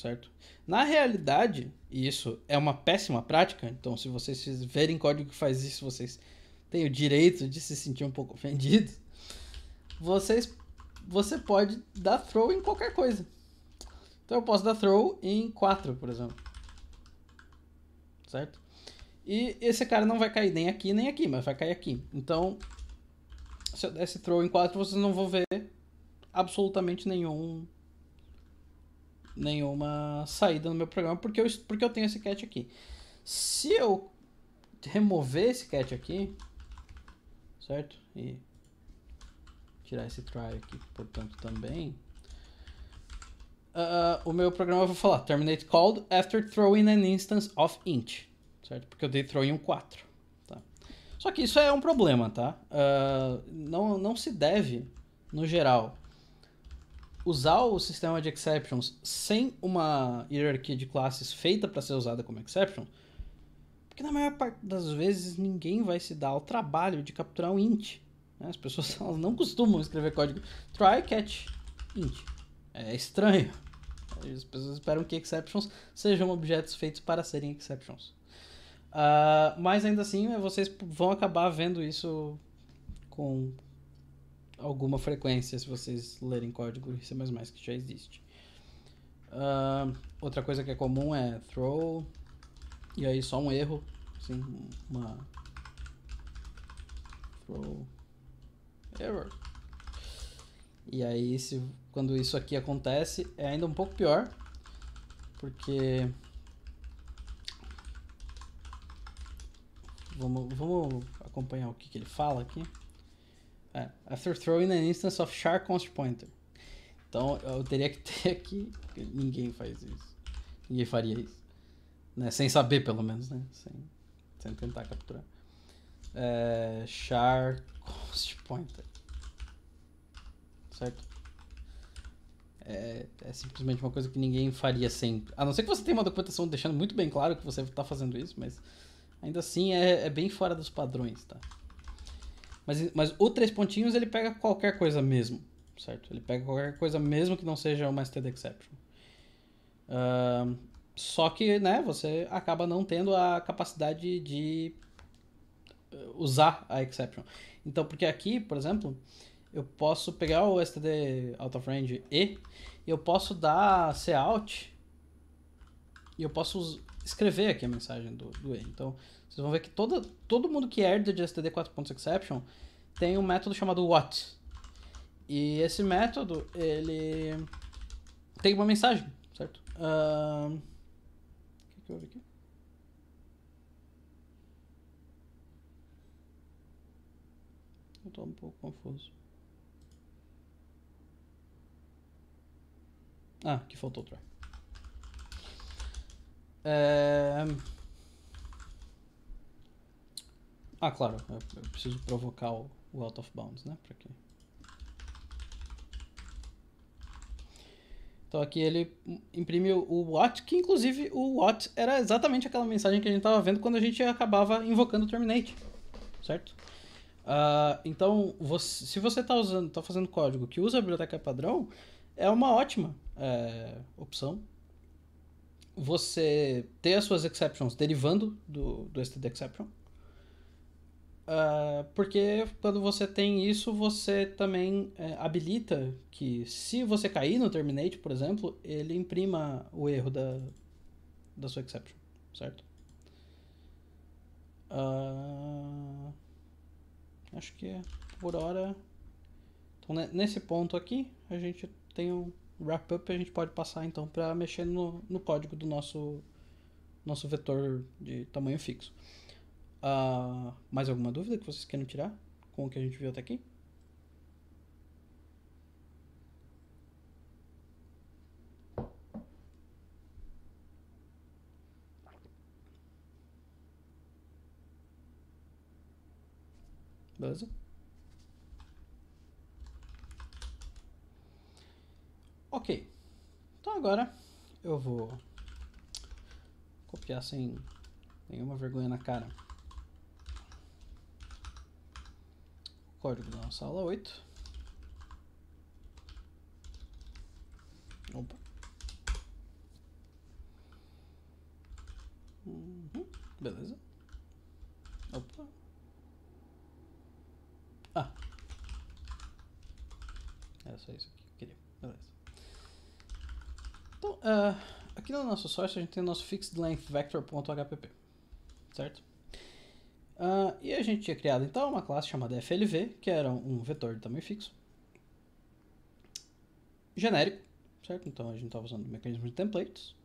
certo? Na realidade, e isso é uma péssima prática, então se vocês verem código que faz isso, vocês têm o direito de se sentir um pouco ofendidos. Vocês, você pode dar throw em qualquer coisa. Então eu posso dar throw em 4, por exemplo. Certo? E esse cara não vai cair nem aqui, nem aqui, mas vai cair aqui. Então, se eu desse throw em 4, vocês não vão ver absolutamente nenhum nenhuma saída no meu programa, porque eu, porque eu tenho esse cat aqui. Se eu remover esse cat aqui, certo? E tirar esse try aqui, portanto, também. Uh, o meu programa vai falar terminate called after throwing an instance of int, certo? Porque eu dei throw em um 4. Tá? Só que isso é um problema, tá? Uh, não, não se deve, no geral, usar o sistema de exceptions sem uma hierarquia de classes feita para ser usada como exception, porque na maior parte das vezes ninguém vai se dar ao trabalho de capturar um int. Né? As pessoas elas não costumam escrever código try catch int. É estranho. As pessoas esperam que exceptions sejam objetos feitos para serem exceptions. Uh, mas ainda assim, é, vocês vão acabar vendo isso com alguma frequência se vocês lerem código C++ é que já existe. Uh, outra coisa que é comum é throw, e aí só um erro, assim, uma throw error. E aí se, quando isso aqui acontece é ainda um pouco pior, porque vamos, vamos acompanhar o que, que ele fala aqui. É, after throwing an instance of char const pointer. Então eu teria que ter aqui. Ninguém faz isso. Ninguém faria isso. Né? Sem saber, pelo menos, né? Sem, sem tentar capturar. É, char const pointer. Certo? É, é, simplesmente uma coisa que ninguém faria sempre. A não ser que você tenha uma documentação deixando muito bem claro que você está fazendo isso, mas ainda assim é, é bem fora dos padrões, tá? Mas, mas o três pontinhos ele pega qualquer coisa mesmo, certo? Ele pega qualquer coisa mesmo que não seja uma std Exception. Uh, só que, né, você acaba não tendo a capacidade de uh, usar a exception. Então, porque aqui, por exemplo, eu posso pegar o std out of range e eu posso dar cout e eu posso escrever aqui a mensagem do, do e. Então, vocês vão ver que todo, todo mundo que herda de std 4.exception tem um método chamado what. E esse método, ele tem uma mensagem, certo? Uh... O que, que houve aqui? Eu tô um pouco confuso. Ah, que faltou o try. É... Ah, claro, eu preciso provocar o, out of bounds, né? Pra quê? Então aqui ele imprime o what, que inclusive o what era exatamente aquela mensagem que a gente estava vendo quando a gente acabava invocando o terminate, certo? Uh, então, você, se você está usando, tá fazendo código que usa a biblioteca padrão, é uma ótima é, opção. Você ter as suas exceptions derivando do, do std exception, ah, porque quando você tem isso, você também é, habilita que se você cair no Terminate, por exemplo, ele imprima o erro da, da sua exception, certo? Uh, acho que é por hora... Então, nesse ponto aqui, a gente tem um wrap-up, a gente pode passar então para mexer no, no código do nosso, nosso vetor de tamanho fixo. Uh, mais alguma dúvida que vocês queiram tirar com o que a gente viu até aqui? Beleza? Ok. Então agora eu vou copiar sem nenhuma vergonha na cara. código da nossa aula 8. Opa. Uhum, beleza. Opa. Ah. Era só isso aqui que eu queria. Beleza. Então, uh, aqui no nosso source a gente tem o nosso fixed length vector.hpp, certo? Uh, e a gente tinha criado então uma classe chamada FLV, que era um vetor de tamanho fixo, genérico, certo? Então a gente estava usando o mecanismo de templates.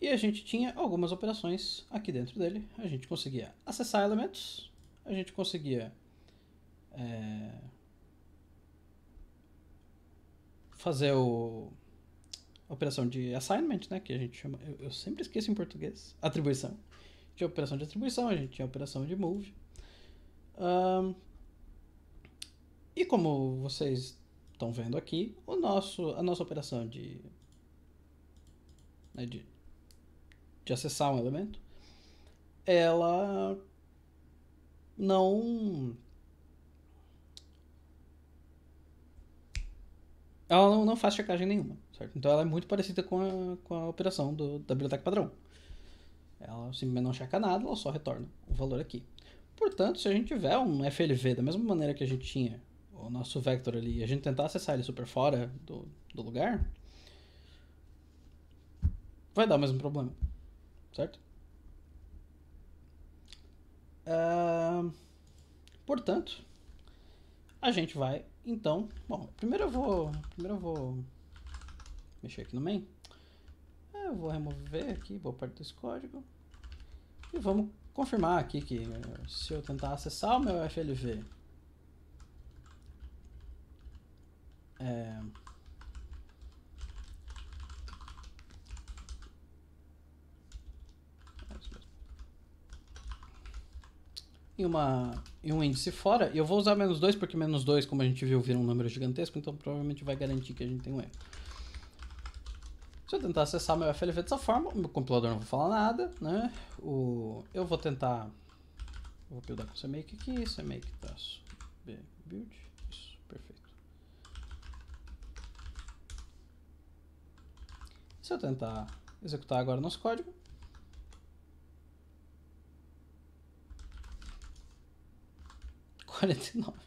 E a gente tinha algumas operações aqui dentro dele. A gente conseguia acessar elementos, a gente conseguia é, fazer o, a operação de assignment, né? Que a gente chama. Eu, eu sempre esqueço em português. Atribuição tinha operação de atribuição, a gente tinha operação de move. Um, e como vocês estão vendo aqui, o nosso, a nossa operação de, né, de, de acessar um elemento, ela não... Ela não, não faz checagem nenhuma, certo? Então ela é muito parecida com a, com a operação do, da biblioteca padrão. Ela simplesmente não checa nada, ela só retorna o valor aqui. Portanto, se a gente tiver um FLV da mesma maneira que a gente tinha o nosso vector ali e a gente tentar acessar ele super fora do, do lugar, vai dar o mesmo problema, certo? Uh, portanto, a gente vai, então, bom, primeiro eu vou, primeiro eu vou mexer aqui no main. Eu vou remover aqui boa parte desse código. E vamos confirmar aqui que eh, se eu tentar acessar o meu FLV é, em, uma, em um índice fora, e eu vou usar menos 2 porque menos 2, como a gente viu, vira um número gigantesco, então provavelmente vai garantir que a gente tem um erro. Se eu tentar acessar meu FLV dessa forma, o meu compilador não vai falar nada, né? O, eu vou tentar... Vou buildar com CMake aqui, CMake traço B build, isso, perfeito. Se eu tentar executar agora nosso código, quarenta e nove.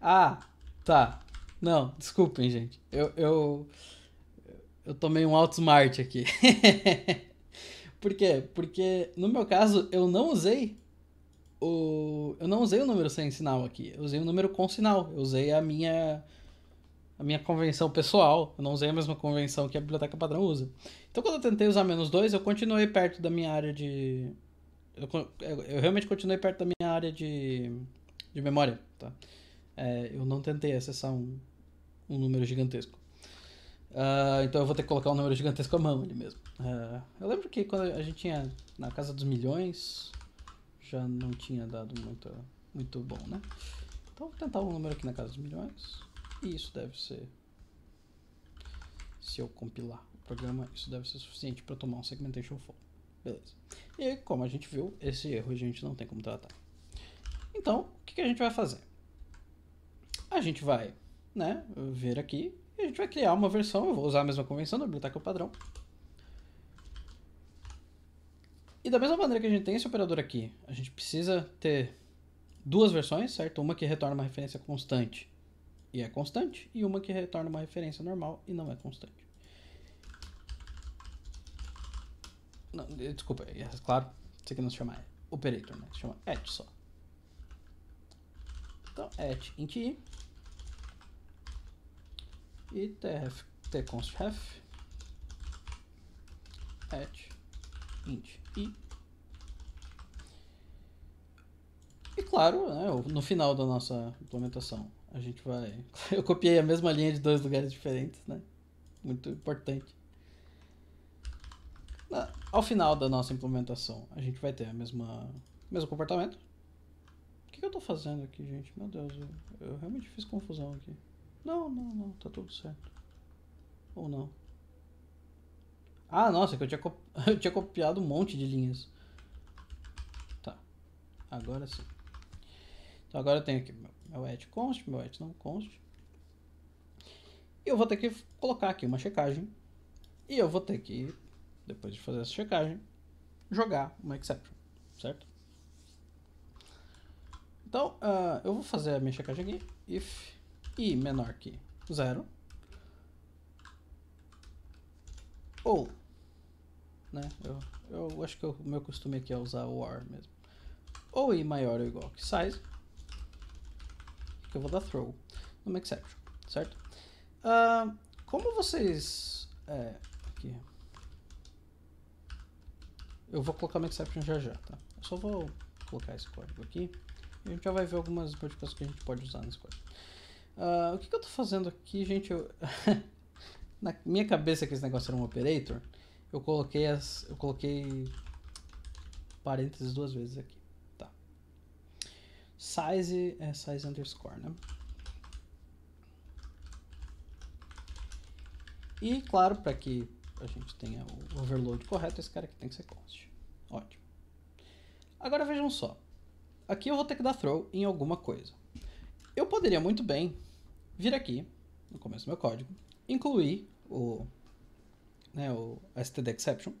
Ah, tá. Não, desculpem, gente. Eu, eu, eu tomei um alto smart aqui. Por quê? Porque no meu caso eu não usei o eu não usei o número sem sinal aqui. Eu usei o número com sinal. Eu usei a minha a minha convenção pessoal. Eu não usei a mesma convenção que a biblioteca padrão usa. Então quando eu tentei usar menos dois, eu continuei perto da minha área de eu, eu, eu realmente continuei perto da minha área de, de memória, tá? É, eu não tentei acessar um um número gigantesco. Uh, então eu vou ter que colocar um número gigantesco à mão ali mesmo. Uh, eu lembro que quando a gente tinha na casa dos milhões, já não tinha dado muito, muito bom, né? Então vou tentar um número aqui na casa dos milhões. E isso deve ser. Se eu compilar o programa, isso deve ser suficiente para tomar um segmentation fault, Beleza. E como a gente viu, esse erro a gente não tem como tratar. Então, o que, que a gente vai fazer? A gente vai né, Ver aqui e a gente vai criar uma versão, eu vou usar a mesma convenção da biblioteca padrão. E da mesma maneira que a gente tem esse operador aqui, a gente precisa ter duas versões, certo? Uma que retorna uma referência constante e é constante, e uma que retorna uma referência normal e não é constante. Não, eh, desculpa, é claro, isso aqui não se chama operator, né? Se chama at só. Então, at int i e tf, tconstf at int i. E claro, né, no final da nossa implementação, a gente vai... Eu copiei a mesma linha de dois lugares diferentes, né? Muito importante. Ao final da nossa implementação, a gente vai ter a mesma mesmo comportamento. O que eu estou fazendo aqui, gente? Meu Deus, eu, eu realmente fiz confusão aqui. Não, não, não, tá tudo certo. Ou não. Ah, nossa, é que eu tinha, eu tinha copiado um monte de linhas. Tá, agora sim. Então agora eu tenho aqui meu et const, meu et não const. E eu vou ter que colocar aqui uma checagem. E eu vou ter que, depois de fazer essa checagem, jogar uma exception, certo? Então, uh, eu vou fazer a minha checagem aqui, if i menor que zero, ou, né, eu, eu acho que o meu costume aqui é usar o or mesmo, ou i maior ou igual que size, que eu vou dar throw numa exception, certo? Uh, como vocês, é, aqui, eu vou colocar uma exception já já, tá? Eu só vou colocar esse código aqui, e a gente já vai ver algumas modificações que a gente pode usar nesse código. Ah, o que, que, eu tô fazendo aqui, gente? Eu... Na minha cabeça que esse negócio era um operator, eu coloquei as. Eu coloquei parênteses duas vezes aqui. Tá. Size é size underscore, né? E claro, para que a gente tenha o overload correto, esse cara aqui tem que ser const. Ótimo. Agora vejam só. Aqui eu vou ter que dar throw em alguma coisa. Eu poderia muito bem vir aqui, no começo do meu código, incluir o, né, o std exception,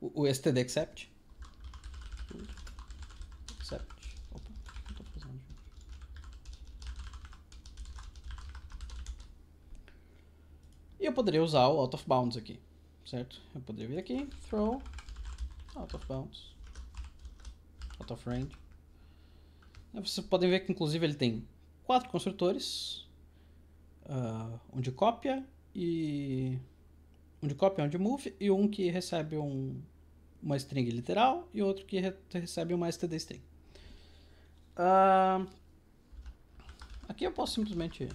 o, o std except, except, opa, tô fazendo? E eu poderia usar o out of bounds aqui, certo? Eu poderia vir aqui, throw, out of bounds, out of range. Vocês podem ver que inclusive ele tem quatro construtores, uh, um de cópia e um de cópia, um de move e um que recebe um, uma string literal e outro que re recebe uma std string. Uh, aqui eu posso simplesmente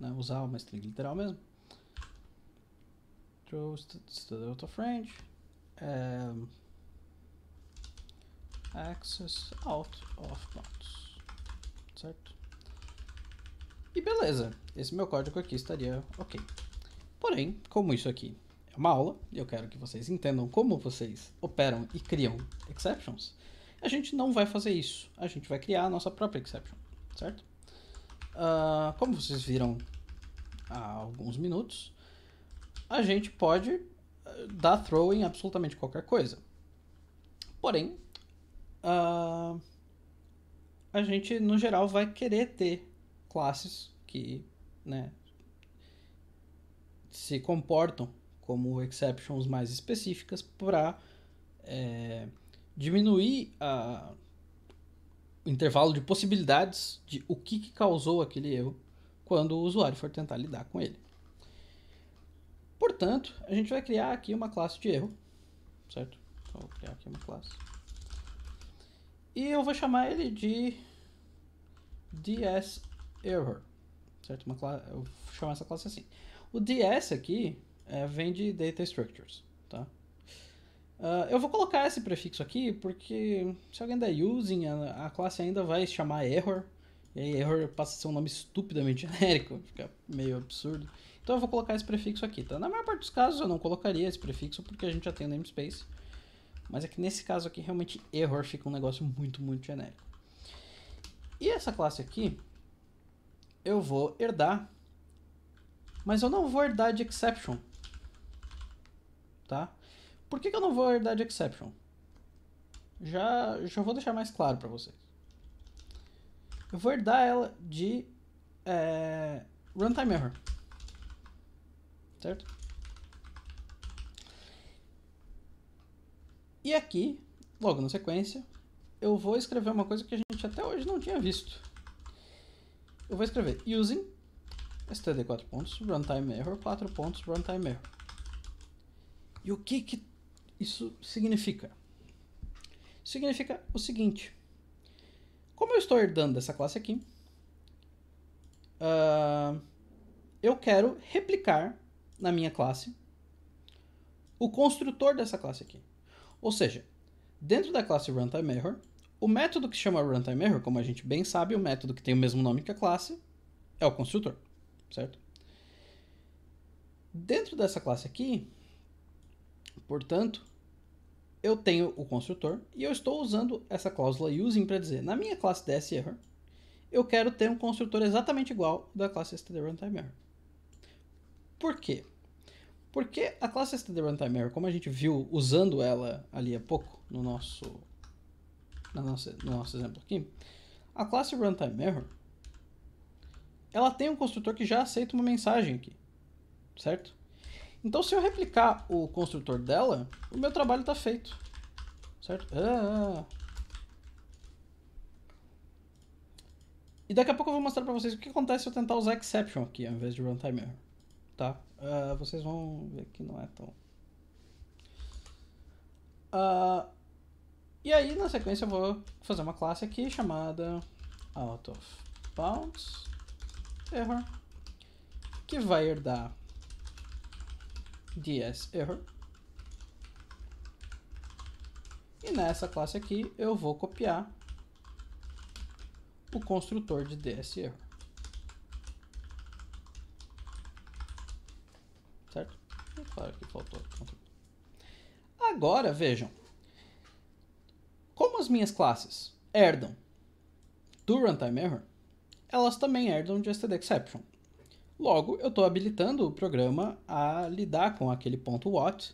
né, usar uma string literal mesmo. Throw std out of range. Um, access out of bounds, certo? E beleza, esse meu código aqui estaria ok. Porém, como isso aqui é uma aula, e eu quero que vocês entendam como vocês operam e criam exceptions, a gente não vai fazer isso. A gente vai criar a nossa própria exception, certo? Uh, como vocês viram há alguns minutos, a gente pode ah, dar throw em absolutamente qualquer coisa. Porém, uh, a gente, no geral, vai querer ter classes que né, se comportam como exceptions mais específicas para é, diminuir a, o intervalo de possibilidades de o que, que causou aquele erro quando o usuário for tentar lidar com ele. Portanto, a gente vai criar aqui uma classe de erro, certo? Então, vou criar aqui uma classe. E eu vou chamar ele de ds error, certo? Uma classe, eu vou chamar essa classe assim. O DS aqui é, vem de data structures, tá? Uh, eu vou colocar esse prefixo aqui porque se alguém der using, a, a, classe ainda vai chamar error. E aí error passa a ser um nome estupidamente genérico, fica meio absurdo. Então eu vou colocar esse prefixo aqui, tá? Na maior parte dos casos eu não colocaria esse prefixo porque a gente já tem o namespace. Mas é que nesse caso aqui realmente error fica um negócio muito, muito genérico. E essa classe aqui, eu vou herdar, mas eu não vou herdar de exception, tá? Por que, que eu não vou herdar de exception? Já, já vou deixar mais claro para vocês. Eu vou herdar ela de é, runtime error, certo? E aqui, logo na sequência, eu vou escrever uma coisa que a gente até hoje não tinha visto eu vou escrever using std 4 pontos, runtime error 4 pontos, runtime error. E o que, que isso significa? Significa o seguinte. Como eu estou herdando dessa classe aqui, uh, eu quero replicar na minha classe o construtor dessa classe aqui. Ou seja, dentro da classe runtime error, o método que chama runtime error, como a gente bem sabe, é o método que tem o mesmo nome que a classe é o construtor, certo? Dentro dessa classe aqui, portanto, eu tenho o construtor e eu estou usando essa cláusula using para dizer, na minha classe DSError, error, eu quero ter um construtor exatamente igual da classe std runtime error. Por quê? Porque a classe std runtime error, como a gente viu usando ela ali há pouco no nosso no nosso, no nosso exemplo aqui, a classe runtime error, ela tem um construtor que já aceita uma mensagem aqui, certo? Então, se eu replicar o construtor dela, o meu trabalho está feito, certo? Ah, ah, ah. E daqui a pouco eu vou mostrar para vocês o que acontece se eu tentar usar exception aqui, ao invés de runtime error, tá? Ah, vocês vão ver que não é tão... Uh, e aí, na sequência, eu vou fazer uma classe aqui chamada out of bounds error, que vai herdar ds error. E nessa classe aqui, eu vou copiar o construtor de ds error. Certo? Claro que faltou. Agora, vejam como as minhas classes herdam do runtime error, elas também herdam de stdexception. Logo, eu estou habilitando o programa a lidar com aquele ponto what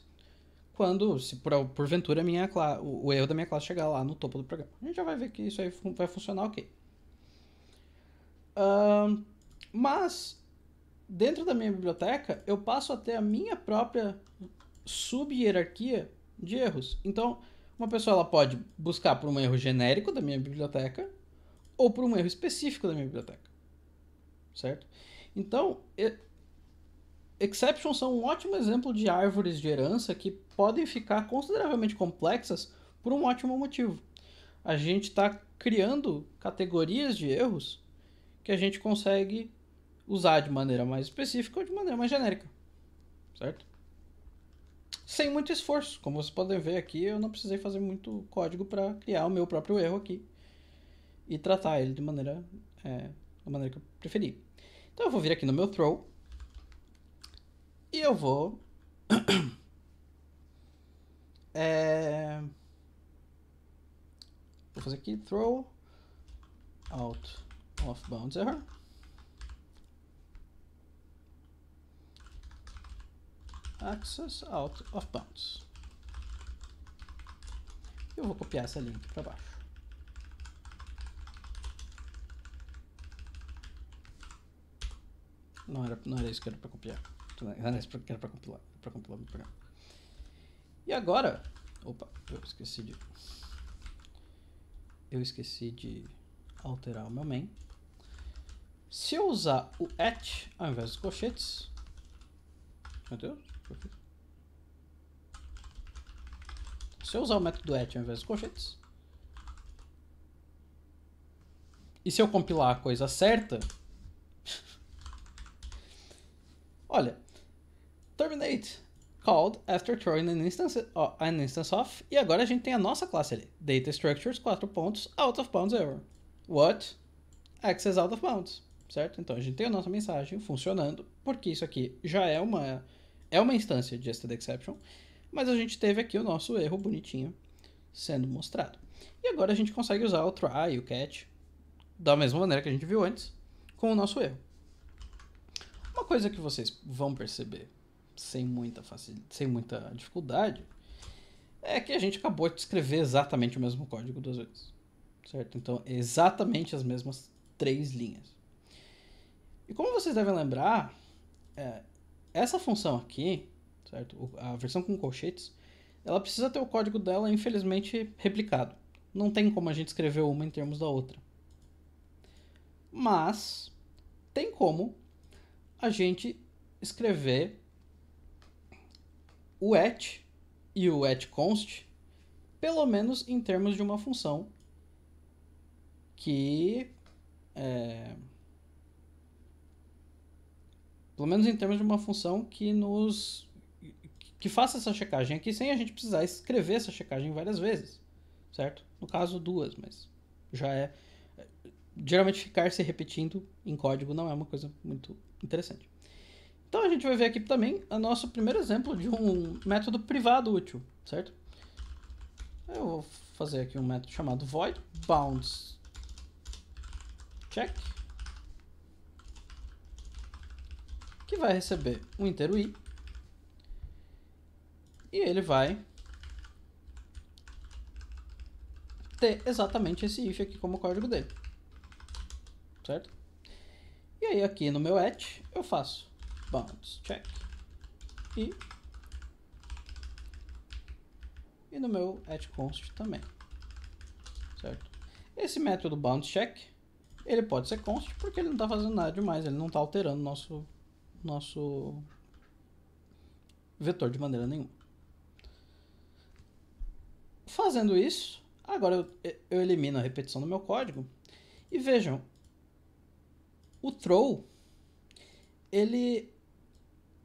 quando, se por, porventura, minha o, erro da minha classe chegar lá no topo do programa. A gente já vai ver que isso aí vai funcionar ok. Uh, mas, dentro da minha biblioteca, eu passo a ter a minha própria sub-hierarquia de erros. Então, uma pessoa ela pode buscar por um erro genérico da minha biblioteca ou por um erro específico da minha biblioteca. Certo? Então, exceptions são um ótimo exemplo de árvores de herança que podem ficar consideravelmente complexas por um ótimo motivo. A gente está criando categorias de erros que a gente consegue usar de maneira mais específica ou de maneira mais genérica. Certo? sem muito esforço. Como vocês podem ver aqui, eu não precisei fazer muito código para criar o meu próprio erro aqui e tratar ele de maneira, é, da maneira que eu preferi. Então eu vou vir aqui no meu throw e eu vou é, vou fazer aqui throw out of bounds error Access Out of Bounds. Eu vou copiar essa linha aqui para baixo. Não era, não era isso que era para copiar. Não era isso que era para compilar, para compilar meu programa. E agora, opa, eu esqueci de eu esqueci de alterar o meu main. Se eu usar o at ao invés dos colchetes, meu Deus, se eu usar o método at ao invés dos colchetes. E se eu compilar a coisa certa. Olha. Terminate called after throwing an instance, an instance of. E agora a gente tem a nossa classe ali. Data structures, 4 pontos, out of bounds error. What? Access out of bounds. Certo? Então a gente tem a nossa mensagem funcionando, porque isso aqui já é uma é uma instância de Nested Exception, mas a gente teve aqui o nosso erro bonitinho sendo mostrado. E agora a gente consegue usar o try e o catch da mesma maneira que a gente viu antes, com o nosso erro. Uma coisa que vocês vão perceber sem muita, facil sem muita dificuldade é que a gente acabou de escrever exatamente o mesmo código duas vezes. Certo? Então, exatamente as mesmas três linhas. E como vocês devem lembrar, é, essa função aqui, certo? A versão com colchetes, ela precisa ter o código dela, infelizmente, replicado. Não tem como a gente escrever uma em termos da outra. Mas tem como a gente escrever o at e o at const, pelo menos em termos de uma função que é, pelo menos em termos de uma função que nos que faça essa checagem aqui sem a gente precisar escrever essa checagem várias vezes, certo? No caso, duas, mas já é. Geralmente, ficar se repetindo em código não é uma coisa muito interessante. Então, a gente vai ver aqui também o nosso primeiro exemplo de um método privado útil, certo? Eu vou fazer aqui um método chamado void bounds check que vai receber um inteiro i. E ele vai ter exatamente esse if aqui como código dele. Certo? E aí aqui no meu at eu faço bounds check i. E no meu at const também. Certo? Esse método bounds check ele pode ser const porque ele não está fazendo nada demais, ele não está alterando o nosso nosso vetor de maneira nenhuma. Fazendo isso, agora eu, eu elimino a repetição do meu código. E vejam, o throw, ele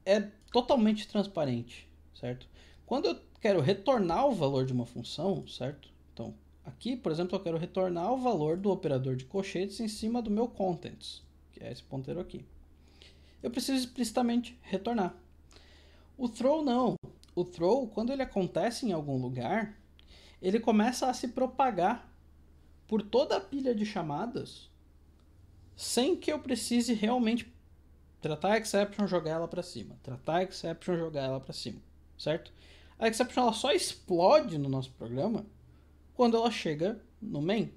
é totalmente transparente, certo? Quando eu quero retornar o valor de uma função, certo? Então, aqui, por exemplo, eu quero retornar o valor do operador de colchetes em cima do meu contents, que é esse ponteiro aqui eu preciso explicitamente retornar. O throw não. O throw, quando ele acontece em algum lugar, ele começa a se propagar por toda a pilha de chamadas sem que eu precise realmente tratar a exception, jogar ela para cima, tratar a exception, jogar ela para cima, certo? A exception ela só explode no nosso programa quando ela chega no main,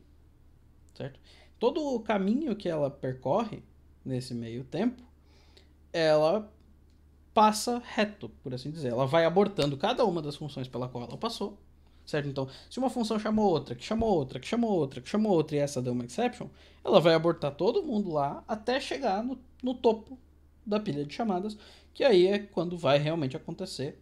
certo? Todo o caminho que ela percorre nesse meio tempo ela passa reto, por assim dizer. Ela vai abortando cada uma das funções pela qual ela passou, certo? Então, se uma função chamou outra, que chamou outra, que chamou outra, que chamou outra e essa deu uma exception, ela vai abortar todo mundo lá até chegar no, no topo da pilha de chamadas, que aí é quando vai realmente acontecer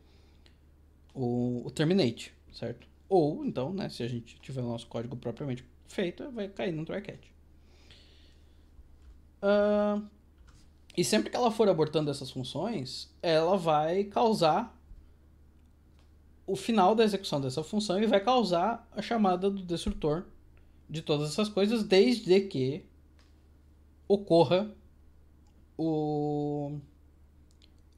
o, o terminate, certo? Ou, então, né, se a gente tiver o nosso código propriamente feito, vai cair no try catch. Uh, e sempre que ela for abortando essas funções, ela vai causar o final da execução dessa função e vai causar a chamada do destrutor de todas essas coisas, desde que ocorra o,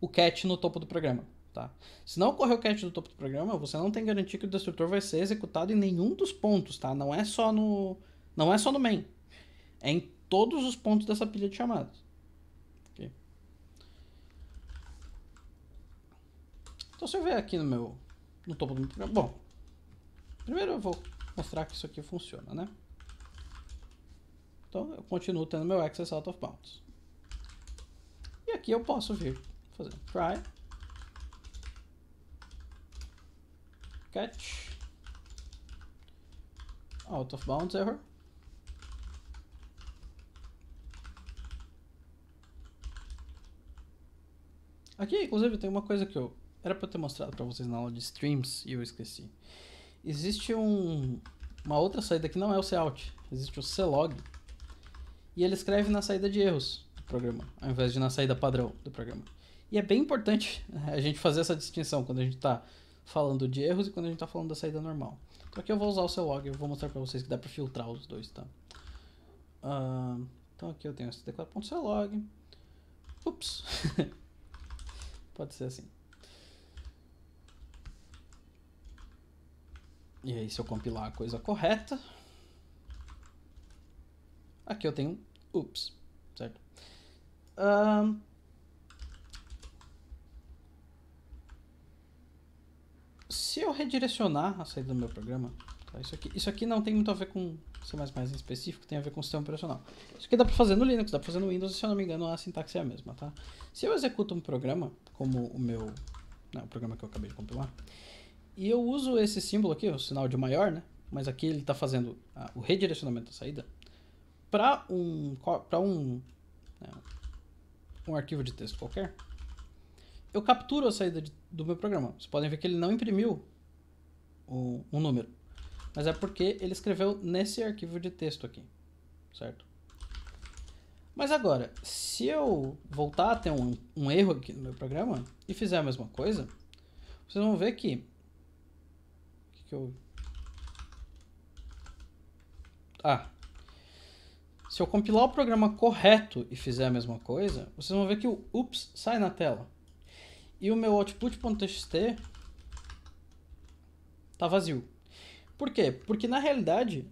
o catch no topo do programa. Tá? Se não ocorrer o catch no topo do programa, você não tem garantia que o destrutor vai ser executado em nenhum dos pontos, tá? Não é só no, não é só no main. É em todos os pontos dessa pilha de chamadas. Então se eu aqui no meu no topo do meu programa, bom, primeiro eu vou mostrar que isso aqui funciona, né? Então eu continuo tendo meu access out of bounds. E aqui eu posso vir fazendo try catch out of bounds error Aqui, inclusive, tem uma coisa que eu era pra eu ter mostrado pra vocês na aula de streams e eu esqueci. Existe um, uma outra saída que não é o cout. Existe o clog. E ele escreve na saída de erros do programa, ao invés de na saída padrão do programa. E é bem importante a gente fazer essa distinção quando a gente está falando de erros e quando a gente está falando da saída normal. Então aqui eu vou usar o clog, e vou mostrar para vocês que dá para filtrar os dois, tá? Uh, então aqui eu tenho esse declaro.clog. Ups. Pode ser assim. E aí, se eu compilar a coisa correta, aqui eu tenho, ups, certo? Um, se eu redirecionar a saída do meu programa, tá? isso, aqui, isso aqui não tem muito a ver com C++ em específico, tem a ver com o sistema operacional. Isso aqui dá para fazer no Linux, dá para fazer no Windows, se eu não me engano a sintaxe é a mesma, tá? Se eu executo um programa, como o meu, não, né, o programa que eu acabei de compilar, e eu uso esse símbolo aqui, o sinal de maior, né? Mas aqui ele está fazendo a, o redirecionamento da saída para um, para um, né? um arquivo de texto qualquer. Eu capturo a saída de, do meu programa. Vocês podem ver que ele não imprimiu o, um número. Mas é porque ele escreveu nesse arquivo de texto aqui, certo? Mas agora, se eu voltar a ter um, um erro aqui no meu programa e fizer a mesma coisa, vocês vão ver que que eu... Ah. Se eu compilar o programa correto e fizer a mesma coisa, vocês vão ver que o ups sai na tela. E o meu output.txt tá vazio. Por quê? Porque na realidade,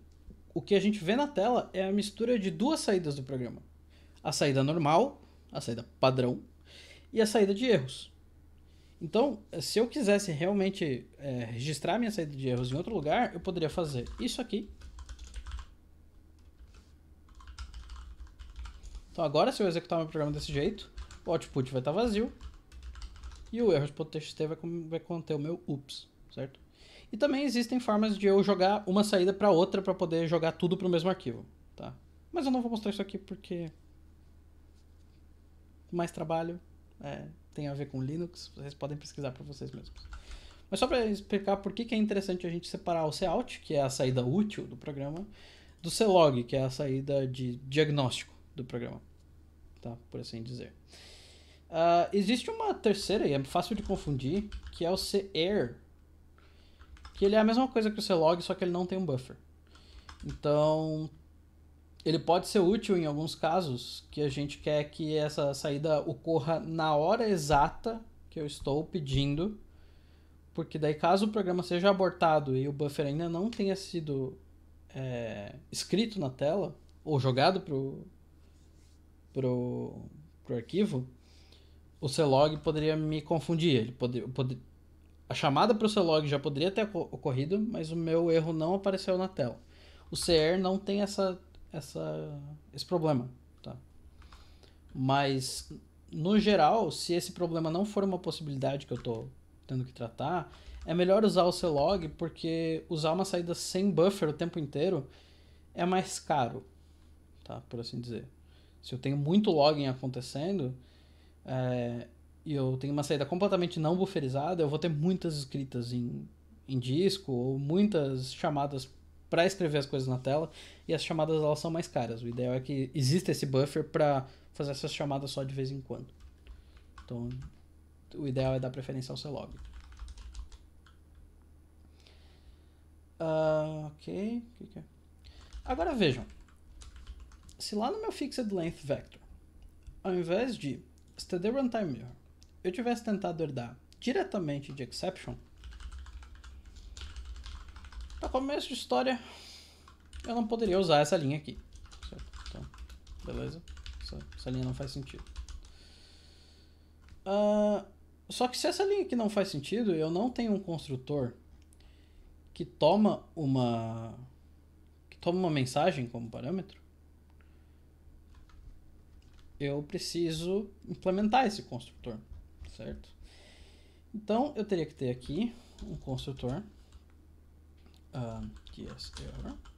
o que a gente vê na tela é a mistura de duas saídas do programa. A saída normal, a saída padrão, e a saída de erros. Então, se eu quisesse realmente é, registrar minha saída de erros em outro lugar, eu poderia fazer isso aqui. Então agora, se eu executar meu programa desse jeito, o output vai estar tá vazio e o erros.txt vai, vai conter o meu ups, certo? E também existem formas de eu jogar uma saída para outra para poder jogar tudo para o mesmo arquivo, tá? Mas eu não vou mostrar isso aqui porque mais trabalho, é, tem a ver com Linux, vocês podem pesquisar para vocês mesmos. Mas só para explicar por que, que é interessante a gente separar o cout, que é a saída útil do programa, do clog, que é a saída de diagnóstico do programa, tá? por assim dizer. Uh, existe uma terceira, e é fácil de confundir, que é o cAir, que ele é a mesma coisa que o clog, só que ele não tem um buffer. Então, ele pode ser útil em alguns casos que a gente quer que essa saída ocorra na hora exata que eu estou pedindo, porque daí caso o programa seja abortado e o buffer ainda não tenha sido é, escrito na tela ou jogado pro pro, pro arquivo, o C-Log poderia me confundir. Ele a chamada para o C-Log já poderia ter ocorrido, mas o meu erro não apareceu na tela. O CR não tem essa essa, esse problema. Tá? Mas, no geral, se esse problema não for uma possibilidade que eu estou tendo que tratar, é melhor usar o C-Log, porque usar uma saída sem buffer o tempo inteiro é mais caro, tá? por assim dizer. Se eu tenho muito logging acontecendo é, e eu tenho uma saída completamente não bufferizada, eu vou ter muitas escritas em, em disco ou muitas chamadas para escrever as coisas na tela e as chamadas elas são mais caras. O ideal é que exista esse buffer para fazer essas chamadas só de vez em quando. Então, o ideal é dar preferência ao Clog. Uh, ah, ok, o que, é? Agora vejam, se lá no meu fixed length vector, ao invés de std runtime mirror, eu tivesse tentado herdar diretamente de exception, começo de história, eu não poderia usar essa linha aqui. Certo? Então, beleza. Essa, essa, linha não faz sentido. Uh, só que se essa linha aqui não faz sentido, eu não tenho um construtor que toma uma que toma uma mensagem como parâmetro. Eu preciso implementar esse construtor, certo? Então eu teria que ter aqui um construtor ah, é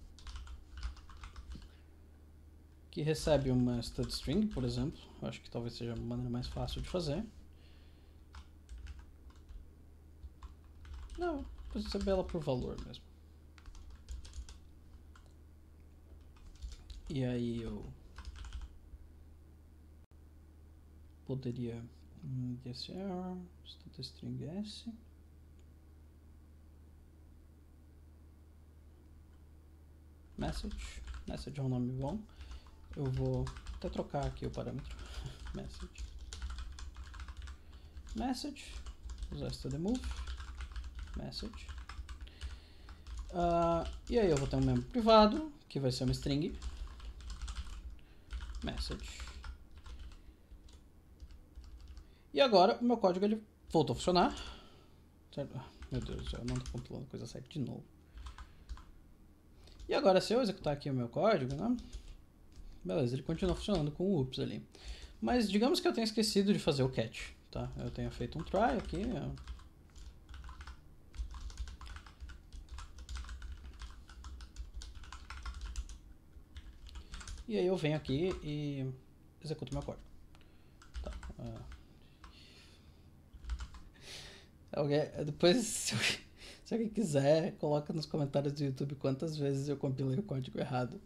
que recebe uma std string, por exemplo. acho que talvez seja a maneira mais fácil de fazer. Não, vou receber ela por valor mesmo. E aí eu poderia um, string s message, message é um nome bom, eu vou até trocar aqui o parâmetro, message, message, usar std move, message, uh, e aí eu vou ter um membro privado, que vai ser uma string, message, e agora o meu código ele voltou a funcionar, certo? Ah, meu Deus, eu não estou compilando coisa certa de novo. E agora, se eu executar aqui o meu código, né? Beleza, ele continua funcionando com o ups ali. Mas digamos que eu tenha esquecido de fazer o catch, tá? Eu tenha feito um try aqui. E aí eu venho aqui e executo meu código. Tá. Uh... Alguém... Depois... Se alguém quiser, coloca nos comentários do YouTube quantas vezes eu compilei o código errado.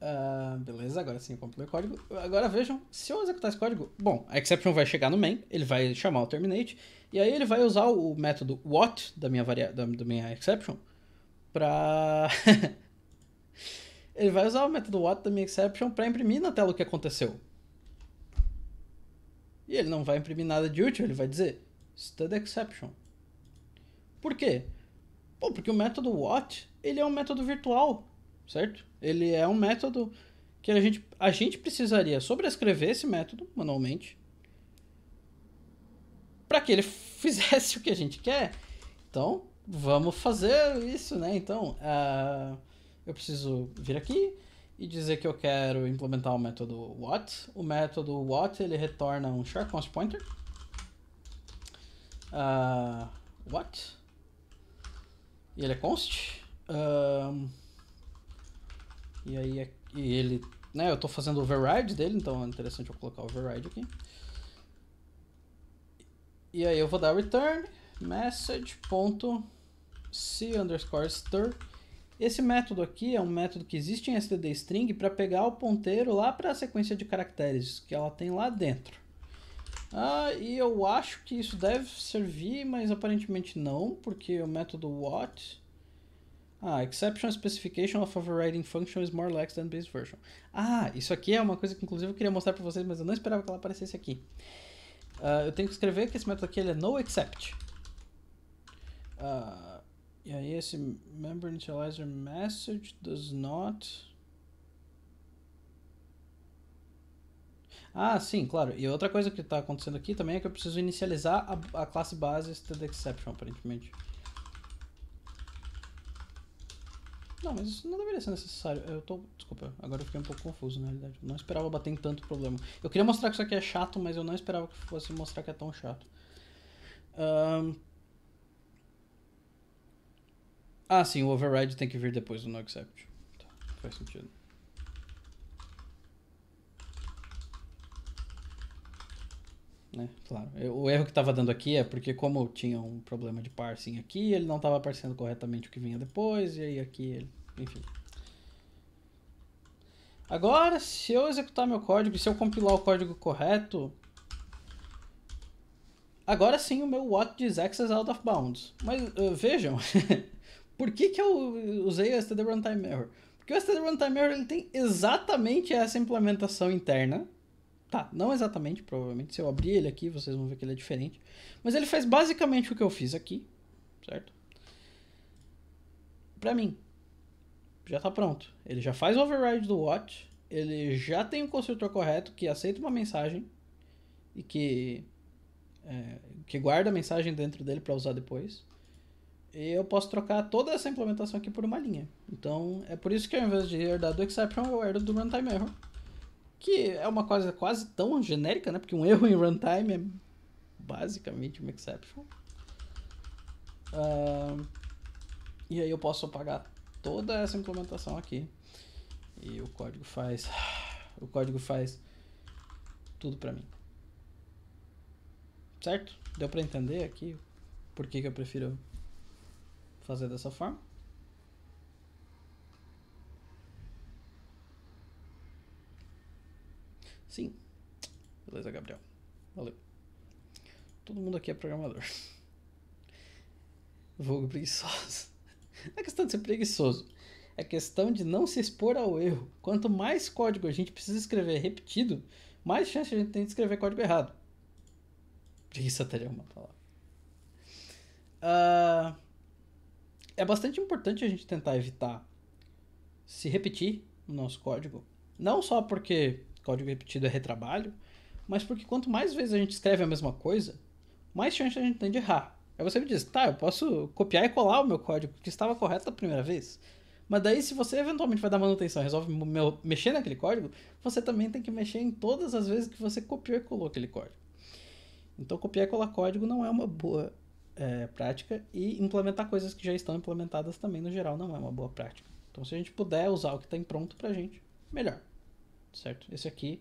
Uh, beleza, agora sim eu compilei o código. Agora vejam, se eu executar esse código, bom, a exception vai chegar no main, ele vai chamar o terminate, e aí ele vai usar o método what da minha, varia da, da minha exception para ele vai usar o método what da minha exception para imprimir na tela o que aconteceu. E ele não vai imprimir nada de útil, ele vai dizer stud exception. Por quê? Pô, porque o método what, ele é um método virtual, certo? Ele é um método que a gente, a gente precisaria sobrescrever esse método manualmente para que ele fizesse o que a gente quer. Então, vamos fazer isso, né? Então, uh, eu preciso vir aqui e dizer que eu quero implementar o método what. O método what, ele retorna um sharp pointer Uh, what? E ele é const. e aí é, e ele... Né, eu estou fazendo o override dele, então é interessante eu colocar o override aqui. E aí eu vou dar return message.c underscore stir. Esse método aqui é um método que existe em std string para pegar o ponteiro lá para a sequência de caracteres que ela tem lá dentro. Ah, e eu acho que isso deve servir, mas aparentemente não, porque o método what... Ah, exception specification of overriding function is more lax than base version. Ah, isso aqui é uma coisa que inclusive eu queria mostrar para vocês, mas eu não esperava que ela aparecesse aqui. Uh, eu tenho que escrever que esse método aqui ele é no except. Uh, e aí esse member initializer message does not... Ah, sim, claro. E outra coisa que está acontecendo aqui também é que eu preciso inicializar a, a classe base std aparentemente. Não, mas isso não deveria ser necessário. Eu tô. Desculpa, agora eu fiquei um pouco confuso, na realidade. Eu não esperava bater em tanto problema. Eu queria mostrar que isso aqui é chato, mas eu não esperava que fosse mostrar que é tão chato. Um... Ah, sim, o override tem que vir depois do noException. Tá, faz sentido. Né? Claro. O erro que estava dando aqui é porque como tinha um problema de parsing aqui, ele não estava parsando corretamente o que vinha depois, e aí aqui ele... Enfim. Agora, se eu executar meu código, se eu compilar o código correto, agora sim o meu what diz access out of bounds. Mas uh, vejam, por que, que eu usei o std runtime error? Porque o std runtime error ele tem exatamente essa implementação interna Tá, não exatamente, provavelmente. Se eu abrir ele aqui, vocês vão ver que ele é diferente. Mas ele faz basicamente o que eu fiz aqui, certo? Pra mim. Já tá pronto. Ele já faz o override do watch, ele já tem o um construtor correto que aceita uma mensagem e que, é, que guarda a mensagem dentro dele para usar depois e eu posso trocar toda essa implementação aqui por uma linha. Então, é por isso que ao invés de herdar do exception, é eu herdo do runtime error que é uma coisa quase tão genérica, né? Porque um erro em runtime é basicamente uma exception. Uh, e aí eu posso apagar toda essa implementação aqui. E o código faz... O código faz tudo para mim. Certo? Deu para entender aqui por que, que eu prefiro fazer dessa forma? Sim. Beleza, Gabriel. Valeu. Todo mundo aqui é programador. Vogo preguiçoso. Não é questão de ser preguiçoso. É questão de não se expor ao erro. Quanto mais código a gente precisa escrever repetido, mais chance a gente tem de escrever código errado. Preguiça teria uma palavra. Uh, é bastante importante a gente tentar evitar se repetir no nosso código. Não só porque código repetido é retrabalho, mas porque quanto mais vezes a gente escreve a mesma coisa, mais chance a gente tem de errar. Aí você me diz, tá, eu posso copiar e colar o meu código, que estava correto da primeira vez. Mas daí, se você eventualmente vai dar manutenção e resolve mexer naquele código, você também tem que mexer em todas as vezes que você copiou e colou aquele código. Então, copiar e colar código não é uma boa é, prática e implementar coisas que já estão implementadas também, no geral, não é uma boa prática. Então, se a gente puder usar o que está em pronto a gente, melhor certo? Esse aqui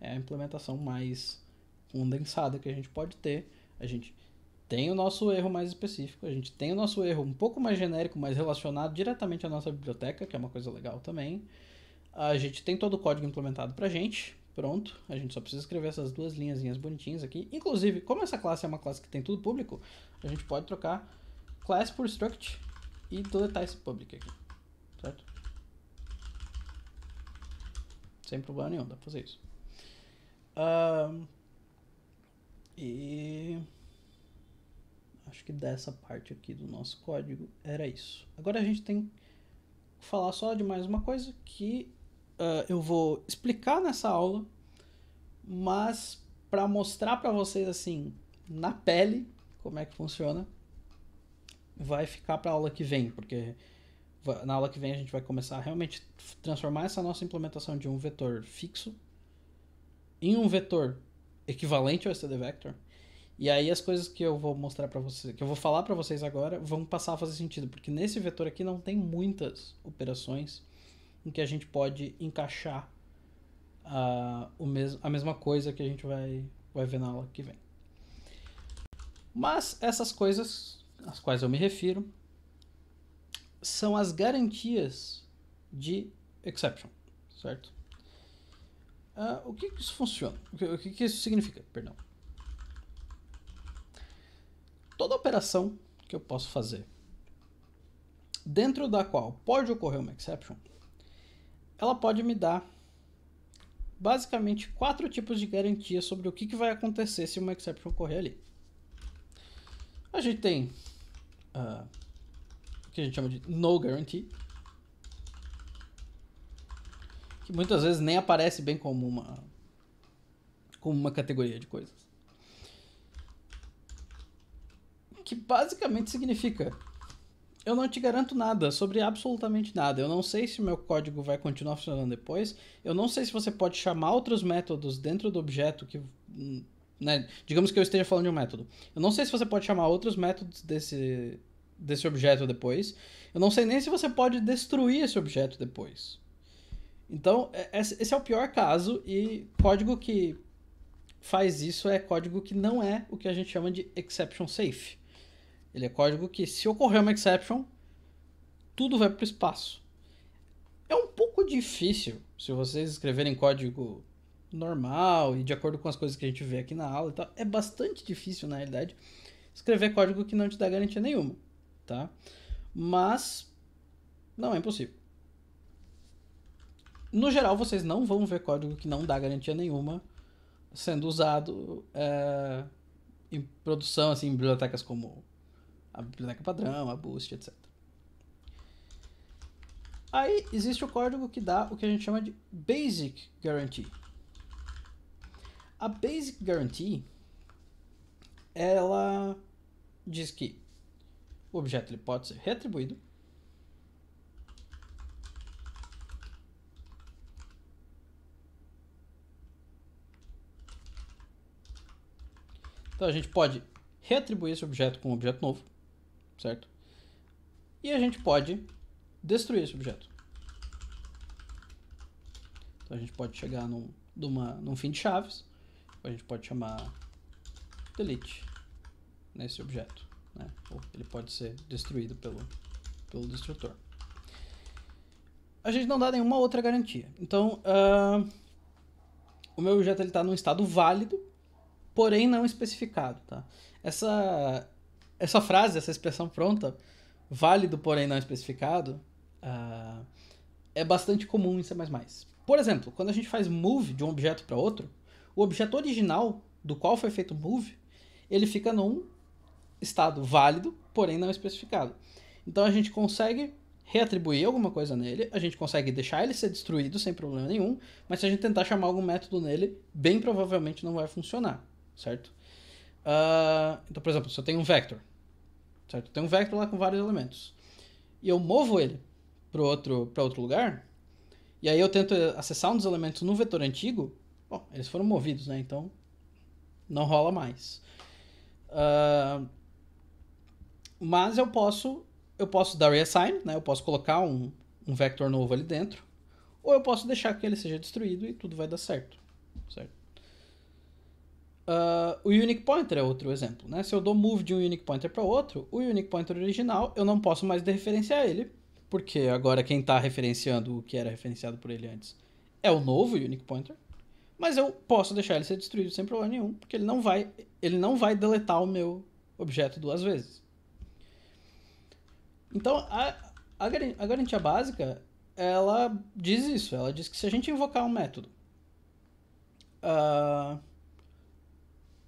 é a implementação mais condensada que a gente pode ter. A gente tem o nosso erro mais específico, a gente tem o nosso erro um pouco mais genérico, mas relacionado diretamente à nossa biblioteca, que é uma coisa legal também. A gente tem todo o código implementado para gente, pronto. A gente só precisa escrever essas duas linhas bonitinhas aqui. Inclusive, como essa classe é uma classe que tem tudo público, a gente pode trocar class por struct e deletar é esse public aqui. Sem problema nenhum, dá pra fazer isso. e acho que dessa parte aqui do nosso código era isso. Agora a gente tem que falar só de mais uma coisa que uh, eu vou explicar nessa aula, mas para mostrar para vocês assim na pele como é que funciona, vai ficar para aula que vem, porque na aula que vem a gente vai começar a realmente transformar essa nossa implementação de um vetor fixo em um vetor equivalente ao std vector. E aí as coisas que eu vou mostrar para vocês, que eu vou falar para vocês agora, vão passar a fazer sentido, porque nesse vetor aqui não tem muitas operações em que a gente pode encaixar a ah, o mes a mesma coisa que a gente vai, vai ver na aula que vem. Mas essas coisas às quais eu me refiro são as garantias de exception, certo? Uh, o que, que, isso funciona? O que, o que, que isso significa? Perdão. Toda operação que eu posso fazer dentro da qual pode ocorrer uma exception, ela pode me dar basicamente quatro tipos de garantia sobre o que, que vai acontecer se uma exception ocorrer ali. A gente tem uh, que a gente chama de no guarantee, que muitas vezes nem aparece bem como uma, como uma categoria de coisas. Que basicamente significa: eu não te garanto nada sobre absolutamente nada. Eu não sei se meu código vai continuar funcionando depois. Eu não sei se você pode chamar outros métodos dentro do objeto que né? Digamos que eu esteja falando de um método. Eu não sei se você pode chamar outros métodos desse desse objeto depois. Eu não sei nem se você pode destruir esse objeto depois. Então, é, é, esse é o pior caso e código que faz isso é código que não é o que a gente chama de exception safe. Ele é código que, se ocorrer uma exception, tudo vai para o espaço. É um pouco difícil se vocês escreverem código normal e de acordo com as coisas que a gente vê aqui na aula e tal. É bastante difícil, na realidade, escrever código que não te dá garantia nenhuma tá? Mas não é impossível. No geral, vocês não vão ver código que não dá garantia nenhuma sendo usado é, em produção, assim, em bibliotecas como a biblioteca padrão, a Boost, etc. Aí existe o código que dá o que a gente chama de Basic Guarantee. A Basic Guarantee, ela diz que o objeto ele pode ser retribuído. Então a gente pode reatribuir esse objeto com um objeto novo, certo? E a gente pode destruir esse objeto. Então a gente pode chegar num, numa, num fim de chaves, a gente pode chamar delete nesse objeto né? Ou ele pode ser destruído pelo, pelo destrutor. A gente não dá nenhuma outra garantia. Então, uh, o meu objeto está num estado válido, porém não especificado. Tá? Essa, essa frase, essa expressão pronta, válido, porém não especificado, uh, é bastante comum em C++. Por exemplo, quando a gente faz move de um objeto para outro, o objeto original do qual foi feito o move, ele fica num estado válido, porém não especificado. Então a gente consegue reatribuir alguma coisa nele, a gente consegue deixar ele ser destruído sem problema nenhum, mas se a gente tentar chamar algum método nele, bem provavelmente não vai funcionar, certo? Uh, então, por exemplo, se eu tenho um vector, certo? Eu tenho um vector lá com vários elementos, e eu movo ele para outro, outro lugar, e aí eu tento acessar um dos elementos no vetor antigo, bom, eles foram movidos, né? Então não rola mais. Uh, mas eu posso, eu posso dar reassign, né? Eu posso colocar um, um vector novo ali dentro. Ou eu posso deixar que ele seja destruído e tudo vai dar certo. Certo? Uh, o unique pointer é outro exemplo, né? Se eu dou move de um unique pointer para outro, o unique pointer original eu não posso mais referenciar ele, porque agora quem está referenciando o que era referenciado por ele antes é o novo unique pointer. Mas eu posso deixar ele ser destruído sem problema nenhum, porque ele não vai, ele não vai deletar o meu objeto duas vezes. Então, a, a, a garantia básica, ela diz isso. Ela diz que se a gente invocar um método, uh,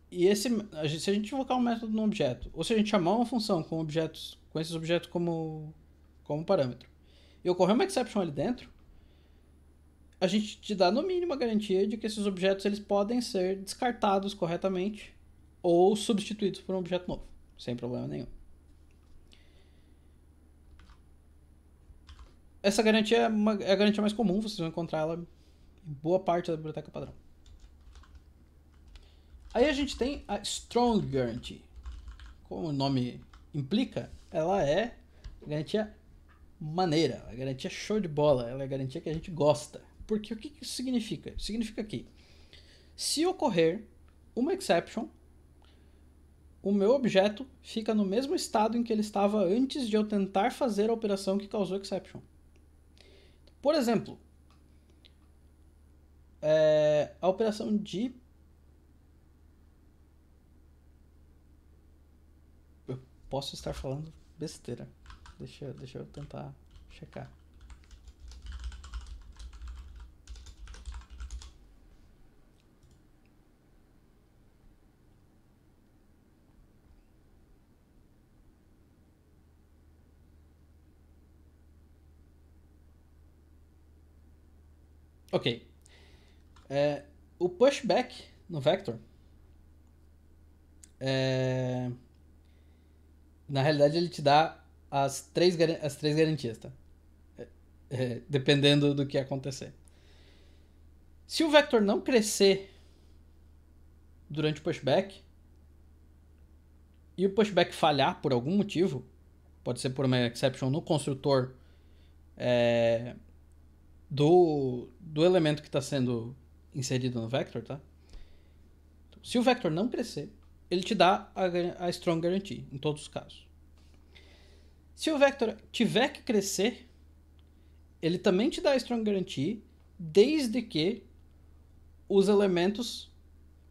e esse, se a gente invocar um método num objeto, ou se a gente chamar uma função com objetos, com esses objetos como, como parâmetro, e ocorrer uma exception ali dentro, a gente te dá no mínimo a garantia de que esses objetos eles podem ser descartados corretamente ou substituídos por um objeto novo, sem problema nenhum. Essa garantia é, uma, é a garantia mais comum, vocês vão encontrar ela em boa parte da biblioteca padrão. Aí a gente tem a Strong Guarantee. Como o nome implica, ela é a garantia maneira, a é garantia show de bola, ela é a garantia que a gente gosta. Porque o que, que isso significa? Significa que se ocorrer uma exception, o meu objeto fica no mesmo estado em que ele estava antes de eu tentar fazer a operação que causou exception. Por exemplo, é, a operação de. Eu posso estar falando besteira. Deixa, deixa eu tentar checar. Ok. É, o pushback no vector. É, na realidade, ele te dá as três, as três garantias, tá? É, é, dependendo do que acontecer. Se o vector não crescer durante o pushback e o pushback falhar por algum motivo, pode ser por uma exception no construtor é, do, do elemento que está sendo inserido no vector, tá? Então, se o vector não crescer, ele te dá a, a strong guarantee em todos os casos. Se o vector tiver que crescer, ele também te dá a strong guarantee, desde que os elementos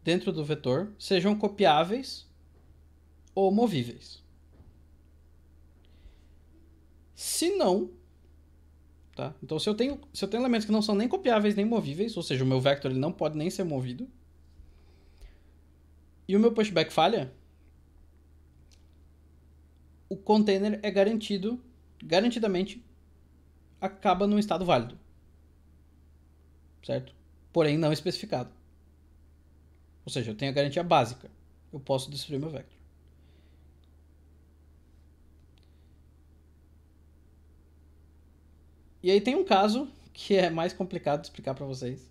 dentro do vetor sejam copiáveis ou movíveis. Se não, Tá? Então, se eu, tenho, se eu tenho elementos que não são nem copiáveis nem movíveis, ou seja, o meu vector ele não pode nem ser movido, e o meu pushback falha, o container é garantido, garantidamente, acaba num estado válido. Certo? Porém, não especificado. Ou seja, eu tenho a garantia básica. Eu posso destruir meu vector. E aí tem um caso que é mais complicado de explicar para vocês.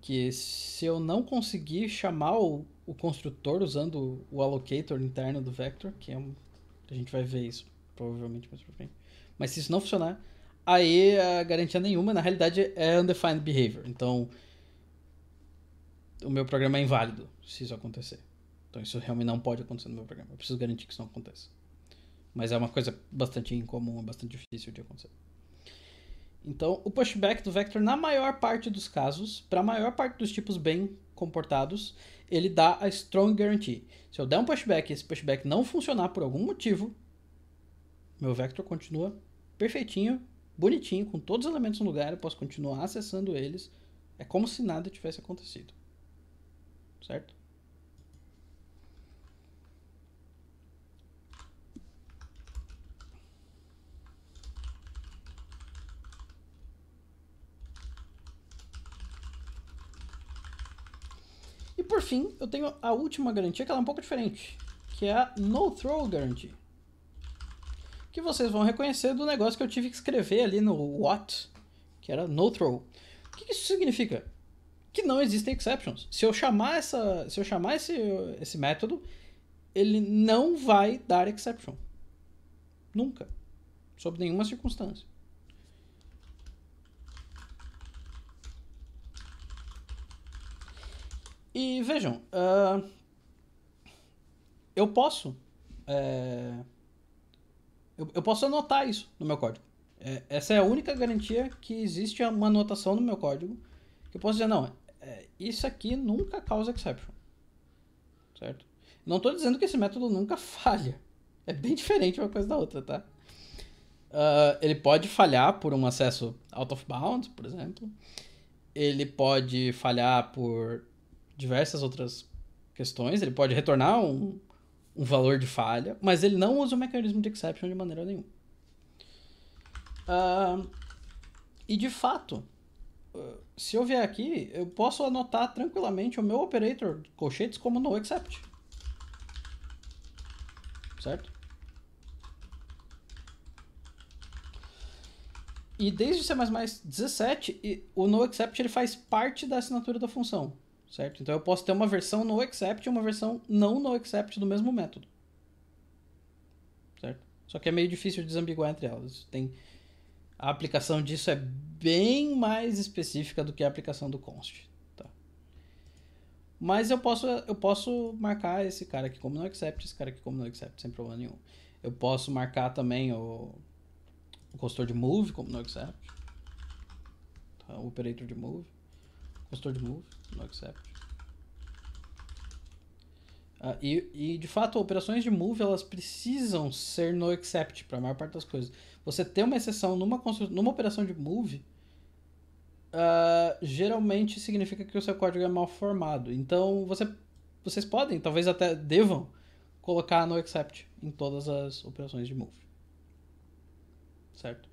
Que se eu não conseguir chamar o, o construtor usando o allocator interno do vector, que é um, a gente vai ver isso provavelmente mais pra frente. Mas se isso não funcionar, aí a garantia nenhuma, na realidade, é undefined behavior. Então, o meu programa é inválido se isso acontecer. Então, isso realmente não pode acontecer no meu programa. Eu preciso garantir que isso não aconteça. Mas é uma coisa bastante incomum, é bastante difícil de acontecer. Então, o pushback do vector, na maior parte dos casos, para a maior parte dos tipos bem comportados, ele dá a strong guarantee. Se eu der um pushback e esse pushback não funcionar por algum motivo, meu vector continua perfeitinho, bonitinho, com todos os elementos no lugar, eu posso continuar acessando eles. É como se nada tivesse acontecido. Certo? por fim, eu tenho a última garantia, que ela é um pouco diferente, que é a No Throw Guarantee. Que vocês vão reconhecer do negócio que eu tive que escrever ali no what, que era No Throw. O que isso significa? Que não existem exceptions. Se eu chamar, essa, se eu chamar esse, esse método, ele não vai dar exception. Nunca. Sob nenhuma circunstância. E vejam, uh, eu posso. É, eu, eu, posso anotar isso no meu código. É, essa é a única garantia que existe uma anotação no meu código. Que eu posso dizer, não, é, isso aqui nunca causa exception. Certo? Não estou dizendo que esse método nunca falha. É bem diferente uma coisa da outra, tá? Uh, ele pode falhar por um acesso out of bounds, por exemplo. Ele pode falhar por diversas outras questões. Ele pode retornar um, um valor de falha, mas ele não usa o mecanismo de exception de maneira nenhuma. Uh, e de fato, ah, se eu vier aqui, eu posso anotar tranquilamente o meu operator colchetes como no except. Certo? E desde o C++ 17, o no except ele faz parte da assinatura da função certo? Então eu posso ter uma versão no except e uma versão não no except do mesmo método, certo? Só que é meio difícil desambiguar entre elas. Tem a aplicação disso é bem mais específica do que a aplicação do const, tá? Mas eu posso eu posso marcar esse cara aqui como no except, esse cara aqui como no except sem problema nenhum. Eu posso marcar também o, o de move como no except, tá? o operator de move, consultor de move no accept. Ah, e, e, de fato, operações de move elas precisam ser no except para a maior parte das coisas. Você ter uma exceção numa, numa operação de move uh, geralmente significa que o seu código é mal formado. Então você, vocês podem, talvez até devam, colocar no except em todas as operações de move. Certo?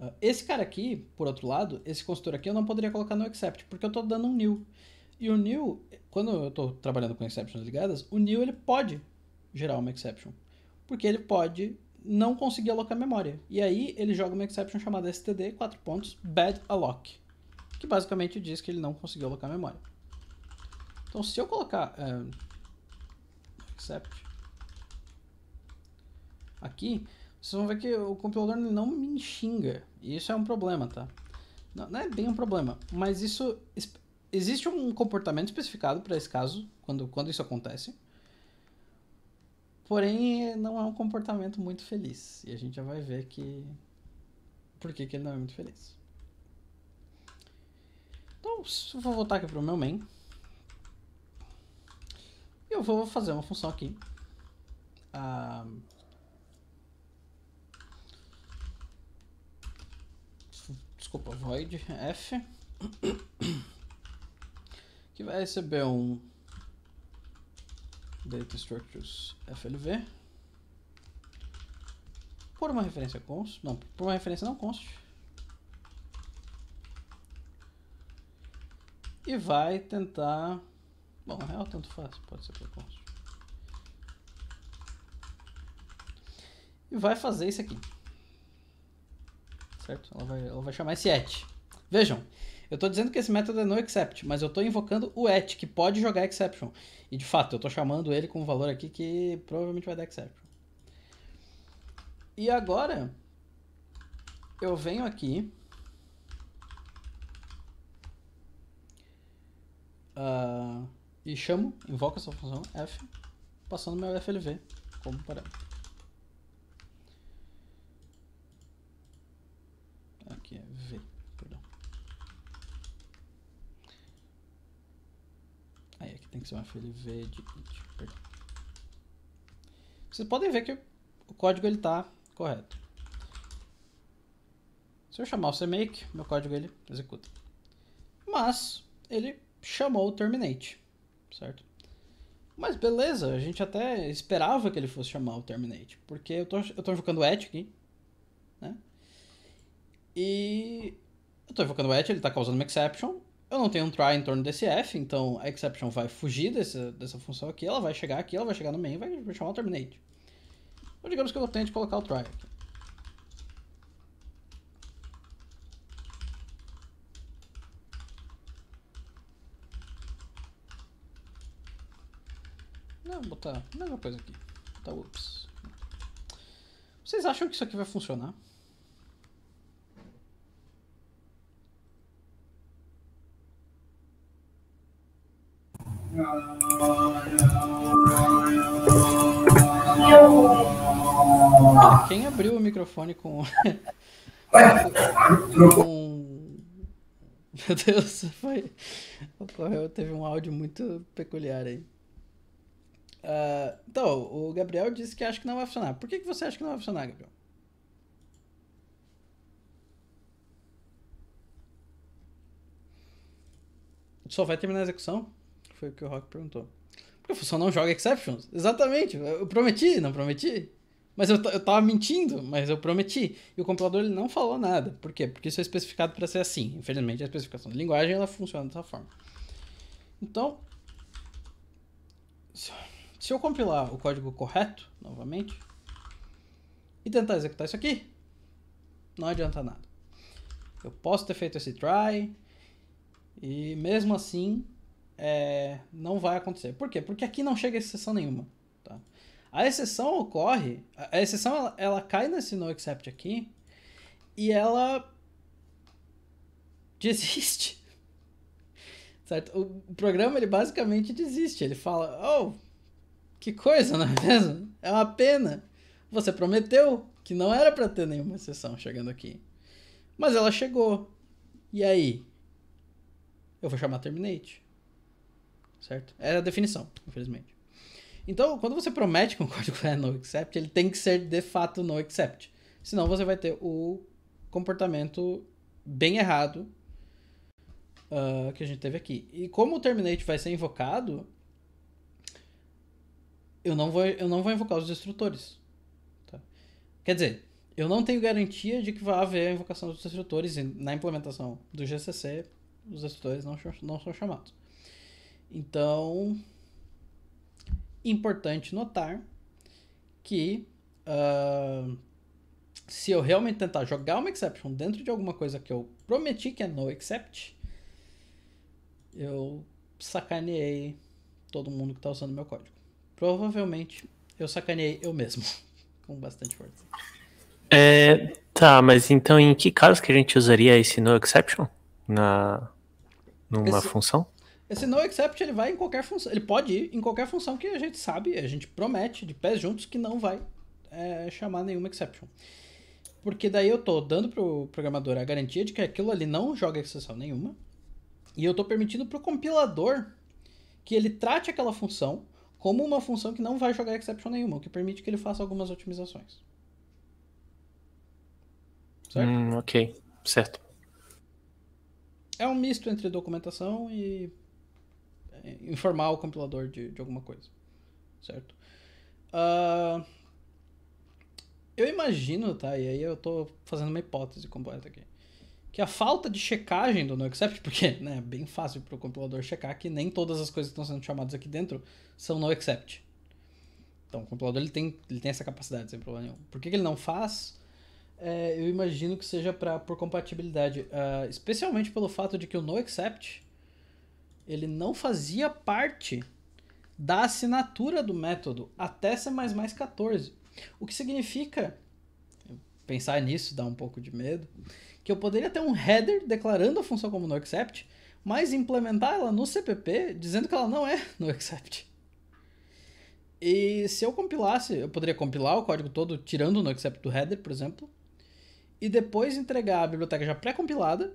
Ah, esse cara aqui, por outro lado, esse consultor aqui eu não poderia colocar no except porque eu estou dando um new. E o new, quando eu estou trabalhando com exceptions ligadas, o new ele pode gerar uma exception, porque ele pode não conseguir alocar memória. E aí ele joga uma exception chamada std, 4 pontos, bad alloc, que basicamente diz que ele não conseguiu alocar memória. Então se eu colocar um, eh, except aqui, vocês vão ver que o compilador não me xinga. E isso é um problema, tá? Não, não é bem um problema, mas isso... Existe um comportamento especificado para esse caso, quando, quando isso acontece. Porém, não é um comportamento muito feliz. E a gente já vai ver que... Por que, que ele não é muito feliz. Então, eu vou voltar aqui para o meu main. E eu vou fazer uma função aqui. Uh, desculpa, void f, que vai receber um data structures flv por uma referência const, não, por uma referência não const, e vai tentar, bom, na real tanto faz, pode ser por const, e vai fazer isso aqui certo? Ela vai, ela vai chamar esse et. Vejam, eu estou dizendo que esse método é no except, mas eu estou invocando o et, que pode jogar exception. E de fato, eu estou chamando ele com um valor aqui que provavelmente vai dar exception. E agora, eu venho aqui... Uh, e chamo, invoco essa função f, passando meu flv como parâmetro. Tem que ser uma filha verde. Vocês podem ver que o código ele tá correto. Se eu chamar o CMake, meu código ele executa. Mas ele chamou o terminate, certo? Mas beleza, a gente até esperava que ele fosse chamar o terminate, porque eu tô, eu tô invocando o at aqui, né? E eu tô invocando o at, ele tá causando uma exception, eu não tenho um try em torno desse F, então a exception vai fugir dessa, dessa função aqui, ela vai chegar aqui, ela vai chegar no main e vai, chamar o terminate. Então digamos que eu tente colocar o try aqui. Não, vou botar a mesma coisa aqui. Vou botar ups. Vocês acham que isso aqui vai funcionar? Quem abriu o microfone com. com... Meu Deus, foi. Ocorreu, teve um áudio muito peculiar aí. Uh, então, o Gabriel disse que acha que não vai funcionar. Por que, que você acha que não vai funcionar, Gabriel? Só vai terminar a execução? foi o que o Rock perguntou. Porque o não joga exceptions. Exatamente. Eu prometi, não prometi? Mas eu, eu tava mentindo, mas eu prometi. E o compilador ele não falou nada. Por quê? Porque isso é especificado para ser assim. Infelizmente, a especificação da linguagem ela funciona dessa forma. Então, se eu compilar o código correto, novamente, e tentar executar isso aqui, não adianta nada. Eu posso ter feito esse try, e mesmo assim, é, não vai acontecer. Por quê? Porque aqui não chega exceção nenhuma. Tá? A exceção ocorre, a exceção ela, ela cai nesse no except aqui e ela desiste. Certo? O programa ele basicamente desiste. Ele fala: "Oh, que coisa, não é mesmo? É uma pena. Você prometeu que não era para ter nenhuma exceção chegando aqui. Mas ela chegou. E aí? Eu vou chamar terminate certo? Era a definição, infelizmente. Então, quando você promete que um código é no accept, ele tem que ser de fato no accept. Senão você vai ter o comportamento bem errado uh, que a gente teve aqui. E como o terminate vai ser invocado, eu não vou, eu não vou invocar os destrutores. Tá? Quer dizer, eu não tenho garantia de que vai haver a invocação dos destrutores e na implementação do GCC os destrutores não, não são chamados. Então, importante notar que uh, se eu realmente tentar jogar uma exception dentro de alguma coisa que eu prometi que é no except, eu sacaneei todo mundo que está usando meu código. Provavelmente eu sacaneei eu mesmo, com bastante força. É, tá, mas então em que caso que a gente usaria esse no exception na numa esse, função? Esse no except ele vai em qualquer função. Ele pode ir em qualquer função que a gente sabe, a gente promete de pés juntos que não vai é, chamar nenhuma exception. Porque daí eu estou dando para o programador a garantia de que aquilo ali não joga exceção nenhuma. E eu estou permitindo para o compilador que ele trate aquela função como uma função que não vai jogar exception nenhuma, o que permite que ele faça algumas otimizações. Certo? Hum, ok, certo. É um misto entre documentação e informar o compilador de, de alguma coisa, certo? Uh, eu imagino, tá? E aí eu tô fazendo uma hipótese completa aqui. Que a falta de checagem do NoExcept, porque né, é bem fácil para o compilador checar que nem todas as coisas que estão sendo chamadas aqui dentro são NoExcept. Então, o compilador ele tem, ele tem essa capacidade, sem problema nenhum. Por que, que ele não faz? É, eu imagino que seja pra, por compatibilidade, uh, especialmente pelo fato de que o NoExcept ele não fazia parte da assinatura do método até C++ 14. O que significa, pensar nisso dá um pouco de medo, que eu poderia ter um header declarando a função como no except, mas implementar ela no CPP dizendo que ela não é no except. E se eu compilasse, eu poderia compilar o código todo tirando o no except do header, por exemplo, e depois entregar a biblioteca já pré-compilada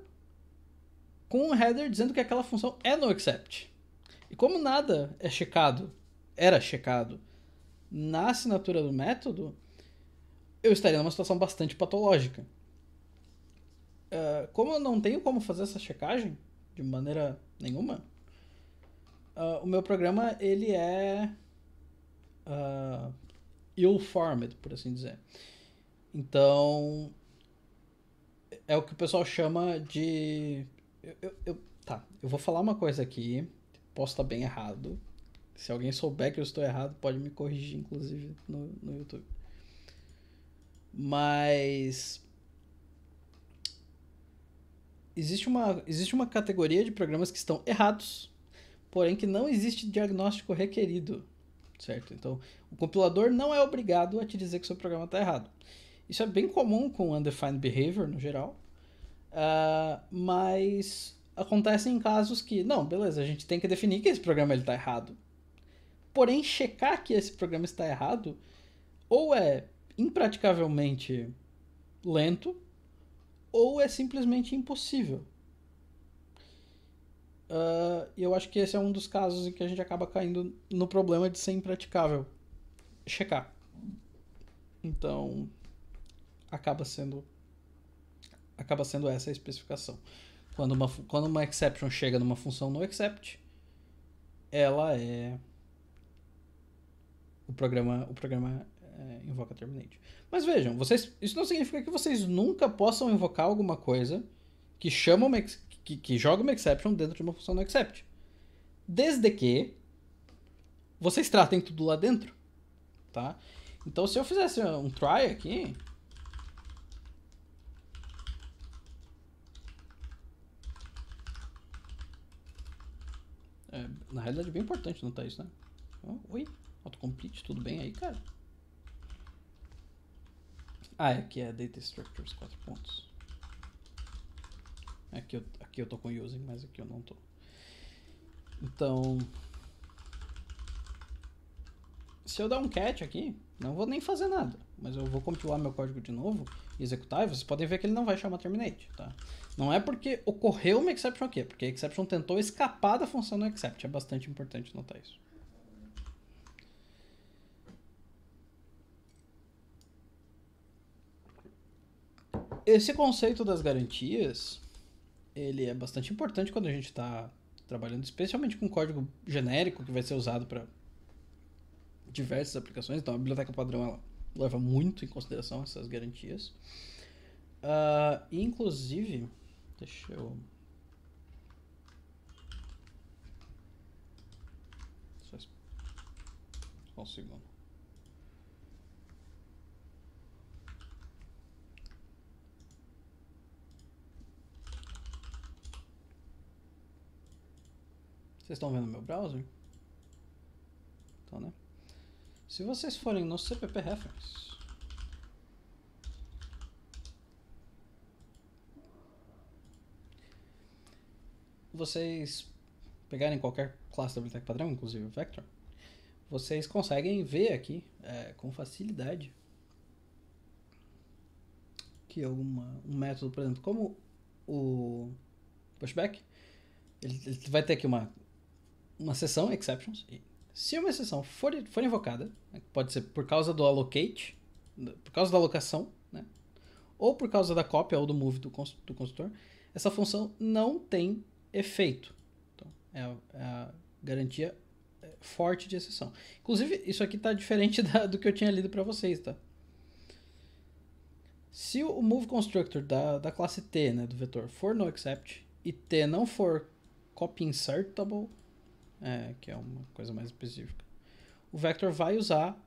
com um header dizendo que aquela função é no accept. E como nada é checado, era checado na assinatura do método, eu estaria numa situação bastante patológica. Uh, como eu não tenho como fazer essa checagem de maneira nenhuma, uh, o meu programa ele é uh, ill-formed, por assim dizer. Então é o que o pessoal chama de eu, eu, eu, tá, eu vou falar uma coisa aqui. Posso estar bem errado. Se alguém souber que eu estou errado, pode me corrigir, inclusive, no, no YouTube. Mas. Existe uma, existe uma categoria de programas que estão errados, porém que não existe diagnóstico requerido, certo? Então, o compilador não é obrigado a te dizer que seu programa está errado. Isso é bem comum com Undefined Behavior, no geral, Uh, mas acontecem casos que, não, beleza, a gente tem que definir que esse programa está errado. Porém, checar que esse programa está errado ou é impraticavelmente lento ou é simplesmente impossível. Uh, eu acho que esse é um dos casos em que a gente acaba caindo no problema de ser impraticável checar. Então, acaba sendo acaba sendo essa a especificação. Quando uma, quando uma exception chega numa função no except, ela é. O programa, o programa é, invoca terminate. Mas vejam, vocês, isso não significa que vocês nunca possam invocar alguma coisa que chama uma, que, que joga uma exception dentro de uma função no except. Desde que vocês tratem tudo lá dentro. Tá? Então, se eu fizesse um try aqui, Na realidade é bem importante não tá isso, né? Oh, oi, autocomplete, tudo bem aí, cara? Ah, é aqui é Data Structures 4 pontos. Aqui é eu, aqui eu tô com using, mas aqui eu não tô. Então... Se eu dar um cat aqui, não vou nem fazer nada, mas eu vou compilar meu código de novo e executar, e vocês podem ver que ele não vai chamar terminate, tá? Não é porque ocorreu uma exception aqui, é porque a exception tentou escapar da função no except, é bastante importante notar isso. Esse conceito das garantias, ele é bastante importante quando a gente está trabalhando, especialmente com código genérico que vai ser usado para diversas aplicações, então a biblioteca padrão ela leva muito em consideração essas garantias. Uh, inclusive, deixa eu. Só, um segundo. Vocês estão vendo meu browser? Então, né? Se vocês forem no CPP Reference, vocês pegarem qualquer classe da biblioteca padrão, inclusive o Vector, vocês conseguem ver aqui é, com facilidade que alguma, um método, por exemplo, como o pushback, ele, ele vai ter aqui uma, uma seção exceptions, e se uma exceção for, for invocada, né, pode ser por causa do allocate, por causa da alocação, né? ou por causa da cópia ou do move do, do essa função não tem efeito. Então, é a, é a garantia é, forte de exceção. Inclusive, isso aqui está diferente da, do que eu tinha lido para vocês, tá? Se o move constructor da, da classe T, né, do vetor, for no except e T não for copy insertable, é, que é uma coisa mais específica. O vector vai usar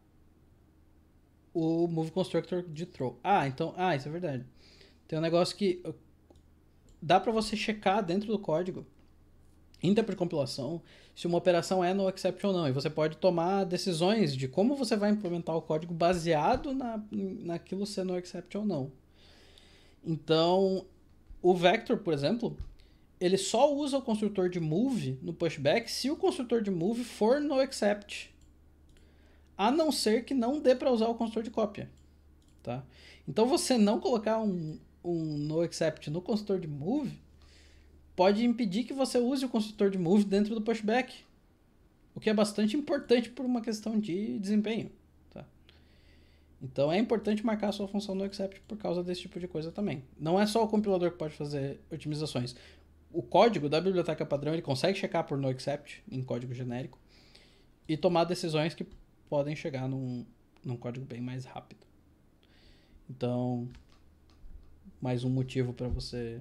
o move constructor de throw. Ah, então, ah, isso é verdade. Tem um negócio que dá para você checar dentro do código ainda por compilação, se uma operação é no exception ou não. E você pode tomar decisões de como você vai implementar o código baseado na, naquilo ser no exception ou não. Então, o vector, por exemplo, ele só usa o construtor de move no pushback se o construtor de move for no accept. A não ser que não dê para usar o construtor de cópia. Tá? Então você não colocar um, um no accept no construtor de move pode impedir que você use o construtor de move dentro do pushback. O que é bastante importante por uma questão de desempenho. Tá? Então é importante marcar a sua função no accept por causa desse tipo de coisa também. Não é só o compilador que pode fazer otimizações o código da biblioteca padrão ele consegue checar por noexcept em código genérico e tomar decisões que podem chegar num, num código bem mais rápido. Então, mais um motivo para você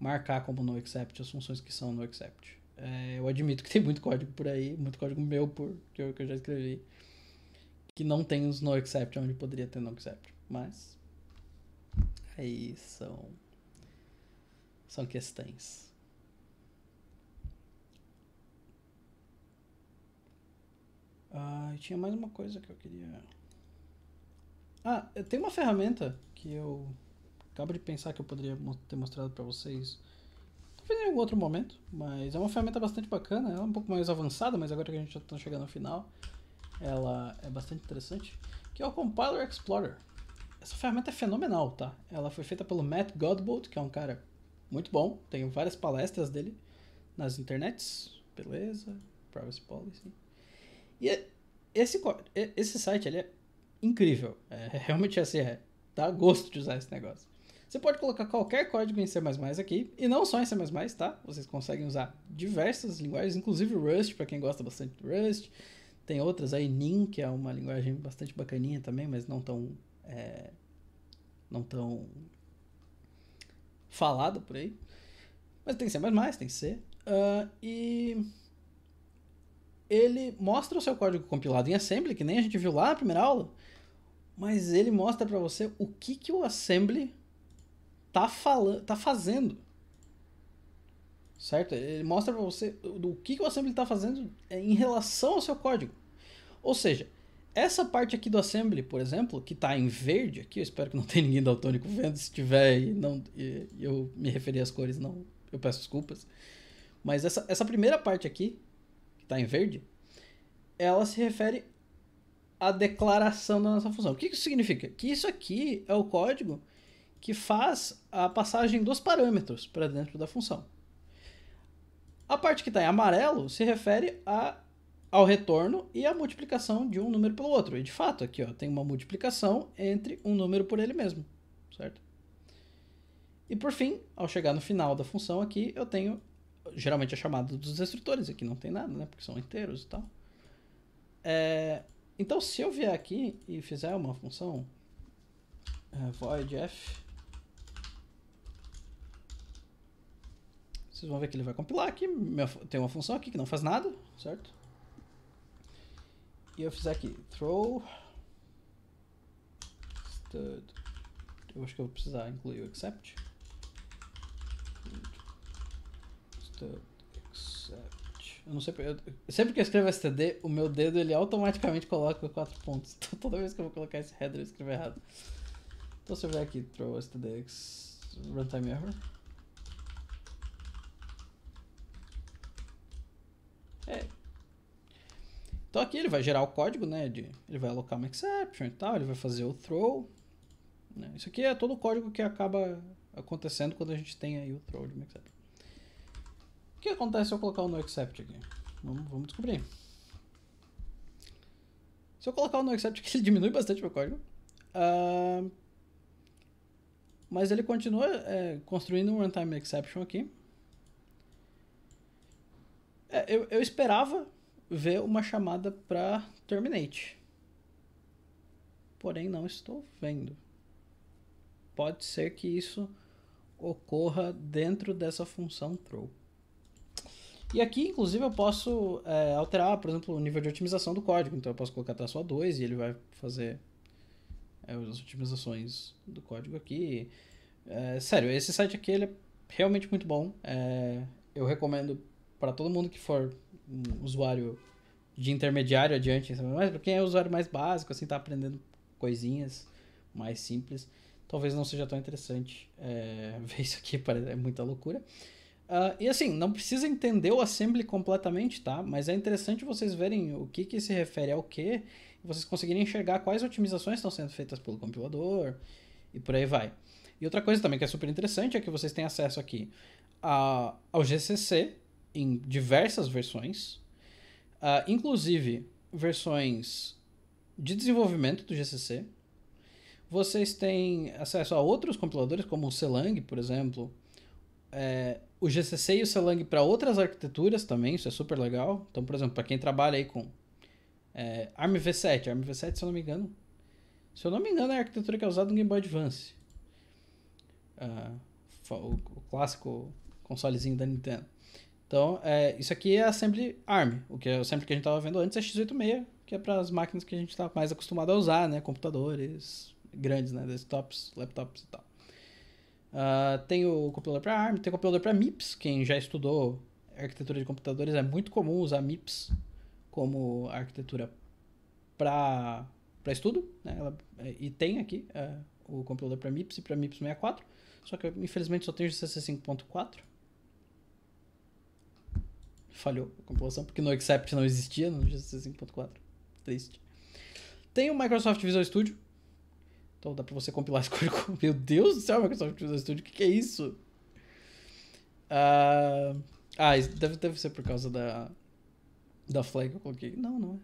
marcar como noexcept as funções que são noexcept. É, eu admito que tem muito código por aí, muito código meu por, que, eu, que eu já escrevi, que não tem os noexcept onde poderia ter noexcept. Mas, aí são são questões. Ah, tinha mais uma coisa que eu queria. Ah, eu tenho uma ferramenta que eu acabo de pensar que eu poderia ter mostrado para vocês. Talvez em algum outro momento, mas é uma ferramenta bastante bacana. Ela é um pouco mais avançada, mas agora que a gente já está chegando ao final, ela é bastante interessante. Que é o Compiler Explorer. Essa ferramenta é fenomenal, tá? Ela foi feita pelo Matt Godbold, que é um cara muito bom. tenho várias palestras dele nas internets. Beleza. Privacy Policy. E é, esse, é, esse site ele é incrível. É, realmente assim, é, dá gosto de usar esse negócio. Você pode colocar qualquer código em C++ aqui, e não só em C++, tá? Vocês conseguem usar diversas linguagens, inclusive Rust, para quem gosta bastante de Rust. Tem outras aí, Nin, que é uma linguagem bastante bacaninha também, mas não tão... É, não tão falado por aí. Mas tem que ser mais mais, tem que ser. Uh, e ele mostra o seu código compilado em assembly, que nem a gente viu lá na primeira aula, mas ele mostra para você o que, que o assembly tá, falando, tá fazendo. Certo? Ele mostra para você o que, que o assembly está fazendo é, em relação ao seu código. Ou seja, essa parte aqui do assembly, por exemplo, que está em verde aqui, eu espero que não tenha ninguém daltônico vendo, se tiver e não e, eu me referi às cores, não, eu peço desculpas. Mas essa, essa primeira parte aqui, que está em verde, ela se refere à declaração da nossa função. O que isso significa? Que isso aqui é o código que faz a passagem dos parâmetros para dentro da função. A parte que está em amarelo se refere a ao retorno e a multiplicação de um número pelo outro. E de fato, aqui ó, tem uma multiplicação entre um número por ele mesmo, certo? E por fim, ao chegar no final da função aqui, eu tenho geralmente a chamada dos destrutores, aqui não tem nada, né, porque são inteiros e tal. É, então, se eu vier aqui e fizer uma função é, void f, vocês vão ver que ele vai compilar aqui, tem uma função aqui que não faz nada, certo? E eu fizer aqui throw stud. Eu acho que eu vou precisar incluir o accept. Stud accept. Eu não sei. Eu, sempre que eu escrevo std, o meu dedo ele automaticamente coloca quatro pontos. Então, toda vez que eu vou colocar esse header, eu escrevo errado. Então se eu vier aqui throw std runtime error. Então aqui ele vai gerar o código, né? De, ele vai alocar uma exception e tal, ele vai fazer o throw. Né? Isso aqui é todo o código que acaba acontecendo quando a gente tem aí o throw de uma exception. O que acontece se eu colocar o no except aqui? Vamos, vamos descobrir. Se eu colocar o no except aqui, ele diminui bastante meu código. Uh, mas ele continua é, construindo um runtime exception aqui. É, eu, eu esperava ver uma chamada para terminate. Porém, não estou vendo. Pode ser que isso ocorra dentro dessa função throw. E aqui, inclusive, eu posso é, alterar, por exemplo, o nível de otimização do código. Então, eu posso colocar até A2 e ele vai fazer é, as otimizações do código aqui. É, sério, esse site aqui ele é realmente muito bom. É, eu recomendo para todo mundo que for um usuário de intermediário adiante, assim, mas para quem é usuário mais básico, assim, tá aprendendo coisinhas mais simples, talvez não seja tão interessante é, ver isso aqui, é muita loucura. Uh, e assim, não precisa entender o assembly completamente, tá? Mas é interessante vocês verem o que, que se refere ao que, vocês conseguirem enxergar quais otimizações estão sendo feitas pelo compilador, e por aí vai. E outra coisa também que é super interessante é que vocês têm acesso aqui a, ao GCC, em diversas versões, uh, inclusive versões de desenvolvimento do GCC. Vocês têm acesso a outros compiladores, como o Celang, por exemplo. É, o GCC e o Celang para outras arquiteturas também, isso é super legal. Então, por exemplo, para quem trabalha aí com é, ARMv7, ARMv7, se eu não me engano, se eu não me engano, é a arquitetura que é usada no Game Boy Advance. Uh, o, o, clássico consolezinho da Nintendo. Então, é, isso aqui é assembly ARM, o que é sempre que a gente estava vendo antes é x86, que é para as máquinas que a gente está mais acostumado a usar, né? Computadores grandes, né? Desktops, laptops e tal. Uh, tem o compilador para ARM, tem o compilador para MIPS. Quem já estudou arquitetura de computadores é muito comum usar MIPS como arquitetura para estudo, né? Ela, é, e tem aqui uh, o compilador para MIPS e para MIPS 64, só que eu, infelizmente só tem o GCC 5.4 falhou a compilação, porque no except não existia no GCC 5.4. Triste. Tem o Microsoft Visual Studio. Então dá pra você compilar esse código. Meu Deus do céu, Microsoft Visual Studio, o que, que, é isso? Uh... Ah, ah deve, deve ser por causa da, da flag que eu coloquei. Não, não é.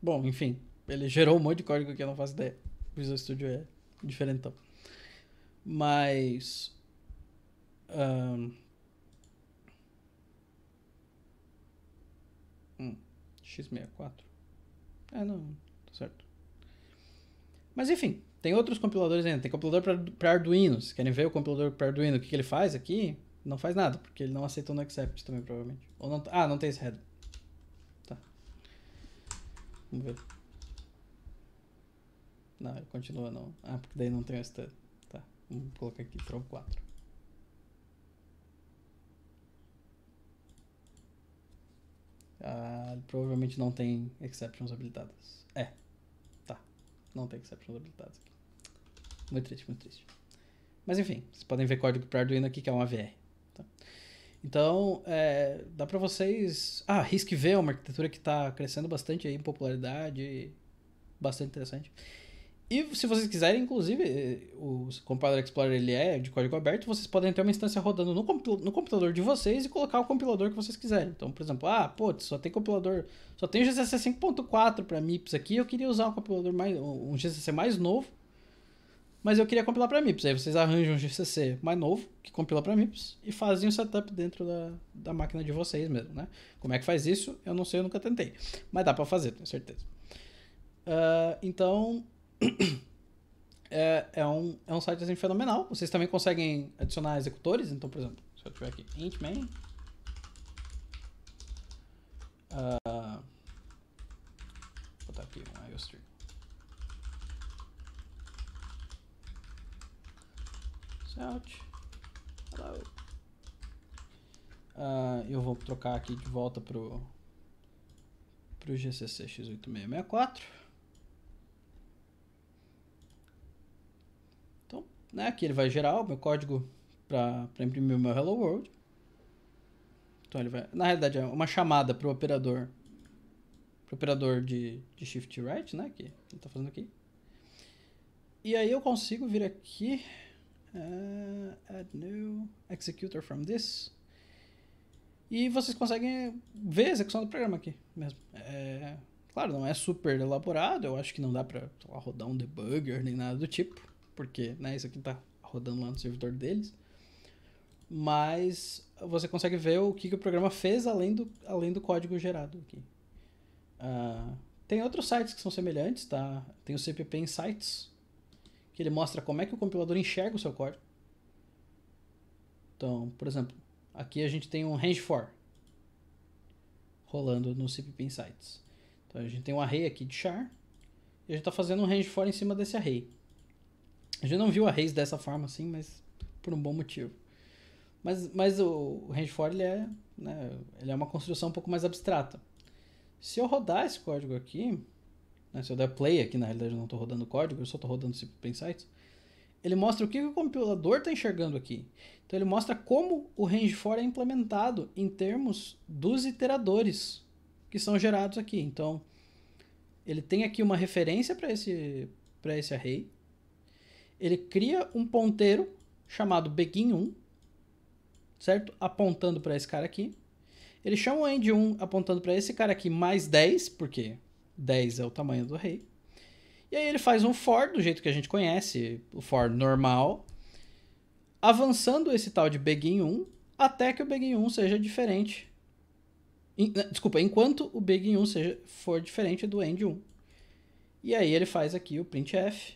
Bom, enfim, ele gerou um monte de código que eu não faço ideia. O Visual Studio é diferentão. Mas. Um, Hum, x64. Ah, não, tá certo. Mas enfim, tem outros compiladores ainda. Tem compilador para Arduino. Se querem ver o compilador para Arduino, o que, que, ele faz aqui? Não faz nada, porque ele não aceitou no Accept também, provavelmente. Ou não, ah, não tem esse header. Tá. Vamos ver. Não, continua não. Ah, porque daí não tem o Tá, vamos colocar aqui, Tron 4. Ah, provavelmente não tem exceptions habilitadas. É. Tá. Não tem exceptions habilitadas aqui. Muito triste, muito triste. Mas enfim, vocês podem ver código para Arduino aqui que é um AVR Tá? Então, é, dá para vocês... Ah, RISC-V é uma arquitetura que está crescendo bastante aí em popularidade. Bastante interessante. E se vocês quiserem, inclusive, eh, o Compiler Explorer ele é de código aberto, vocês podem ter uma instância rodando no, no computador de vocês e colocar o compilador que vocês quiserem. Então, por exemplo, ah, putz, só tem compilador, só tem GCC 5.4 para MIPS aqui, eu queria usar um compilador mais um GCC mais novo, mas eu queria compilar para MIPS. Aí vocês arranjam um GCC mais novo que compila para MIPS e fazem o setup dentro da, da máquina de vocês mesmo, né? Como é que faz isso? Eu não sei, eu nunca tentei, mas dá para fazer, tenho certeza. Uh, então, é, é, um, é um site assim, fenomenal. Vocês também conseguem adicionar executores. Então, por exemplo, se eu tiver aqui Intman. Uh, ah, vou botar aqui um IOStream. Out. Hello. Uh, eu vou trocar aqui de volta pro, pro GCC x8664. Né? Aqui ele vai gerar o meu código para imprimir o meu Hello World. Então ele vai, na realidade é uma chamada para o operador, pro operador de, de shift right, né? Que ele está fazendo aqui. E aí eu consigo vir aqui, uh, add new executor from this. E vocês conseguem ver a execução do programa aqui mesmo. É, claro, não é super elaborado, eu acho que não dá para rodar um debugger nem nada do tipo porque né, isso aqui está rodando lá no servidor deles. Mas você consegue ver o que, que o programa fez além do, além do código gerado aqui. Uh, tem outros sites que são semelhantes, tá? Tem o CPP Insights, que ele mostra como é que o compilador enxerga o seu código. Então, por exemplo, aqui a gente tem um range for rolando no CPP Insights. Então a gente tem um array aqui de char e a gente está fazendo um range for em cima desse array. A gente não viu a Reis dessa forma assim, mas por um bom motivo. Mas, mas o, o range for ele é, né, ele é uma construção um pouco mais abstrata. Se eu rodar esse código aqui, né, se eu der play aqui, na realidade eu não estou rodando código, eu só estou rodando Simple Insights, ele mostra o que, o compilador está enxergando aqui. Então ele mostra como o range for é implementado em termos dos iteradores que são gerados aqui. Então ele tem aqui uma referência para esse, esse array, ele cria um ponteiro chamado begin1, certo? Apontando para esse cara aqui. Ele chama o end1 apontando para esse cara aqui mais 10, porque 10 é o tamanho do rei. E aí ele faz um for do jeito que a gente conhece, o for normal, avançando esse tal de begin1 até que o begin1 seja diferente. Né, desculpa, enquanto o begin1 seja, for diferente do end1. E aí ele faz aqui o printf,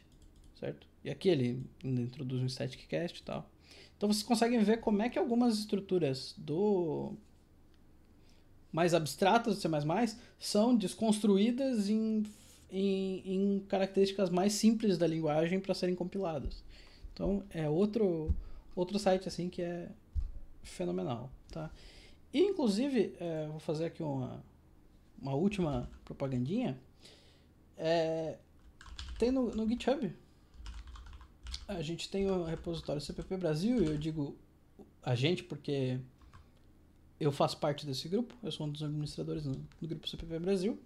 certo? E aqui ele introduz um static cast e tal. Então vocês conseguem ver como é que algumas estruturas do mais abstratas do C++ são desconstruídas em, em, em características mais simples da linguagem para serem compiladas. Então é outro outro site assim que é fenomenal, tá? E inclusive é, vou fazer aqui uma uma última propagandinha. É, tem no, no GitHub a gente tem o repositório CPP Brasil, e eu digo a gente porque eu faço parte desse grupo, eu sou um dos administradores do, do grupo CPP Brasil.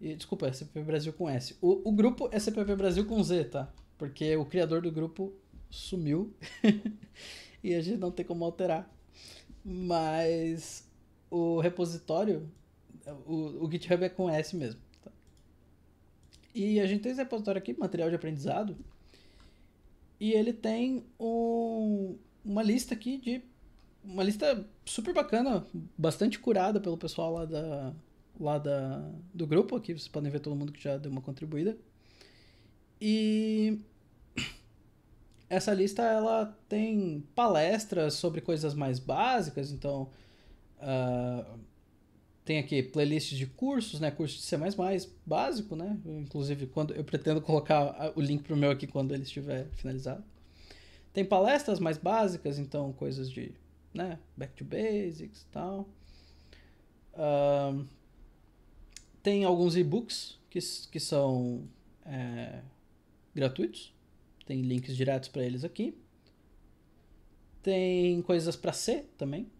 E, desculpa, é CPP Brasil com S. O, o grupo é CPP Brasil com Z, tá? Porque o criador do grupo sumiu e a gente não tem como alterar. Mas o repositório, o, o GitHub é com S mesmo. Tá? E a gente tem esse repositório aqui, material de aprendizado e ele tem um, uma lista aqui de. Uma lista super bacana, bastante curada pelo pessoal lá, da, lá da, do grupo. Aqui vocês podem ver todo mundo que já deu uma contribuída. E essa lista ela tem palestras sobre coisas mais básicas, então. Uh, tem aqui playlists de cursos, né? Curso de C++ básico, né? Inclusive, quando eu pretendo colocar o link para o meu aqui quando ele estiver finalizado. Tem palestras mais básicas, então coisas de, né? Back to Basics e tal. Uh, tem alguns e-books que, que são é, gratuitos. Tem links diretos para eles aqui. Tem coisas para C também.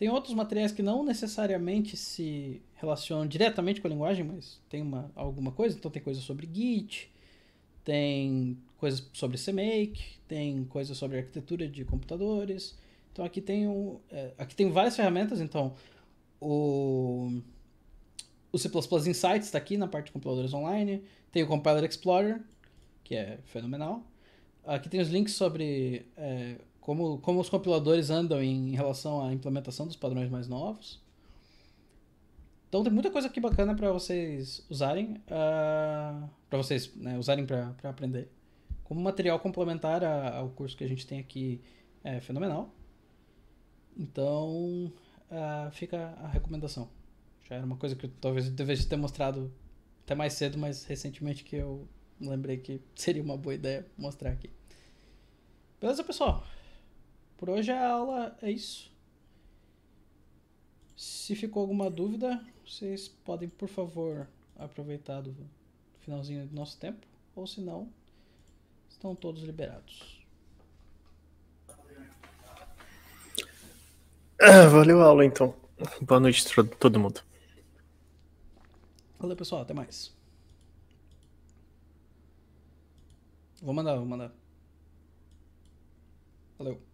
Tem outros materiais que não necessariamente se relacionam diretamente com a linguagem, mas tem uma, alguma coisa. Então tem coisa sobre Git, tem coisas sobre CMake, tem coisas sobre arquitetura de computadores. Então aqui tem, um, é, aqui tem várias ferramentas. Então o, o C++ Insights está aqui na parte de compiladores online. Tem o Compiler Explorer, que é fenomenal. Aqui tem os links sobre é, como, como os compiladores andam em, em relação à implementação dos padrões mais novos. Então tem muita coisa aqui bacana para vocês usarem, uh, ah, para vocês né, usarem para aprender. Como material complementar a, ao curso que a gente tem aqui é fenomenal. Então uh, fica a recomendação. Já era uma coisa que eu, talvez eu devesse ter mostrado até mais cedo, mas recentemente que eu lembrei que seria uma boa ideia mostrar aqui. Beleza, pessoal? Por hoje é a aula é isso. Se ficou alguma dúvida, vocês podem, por favor, aproveitar do finalzinho do nosso tempo, ou se não, estão todos liberados. Ah, valeu a aula, então. Boa noite para todo mundo. Valeu, pessoal. Até mais. Vou mandar, vou mandar. Valeu.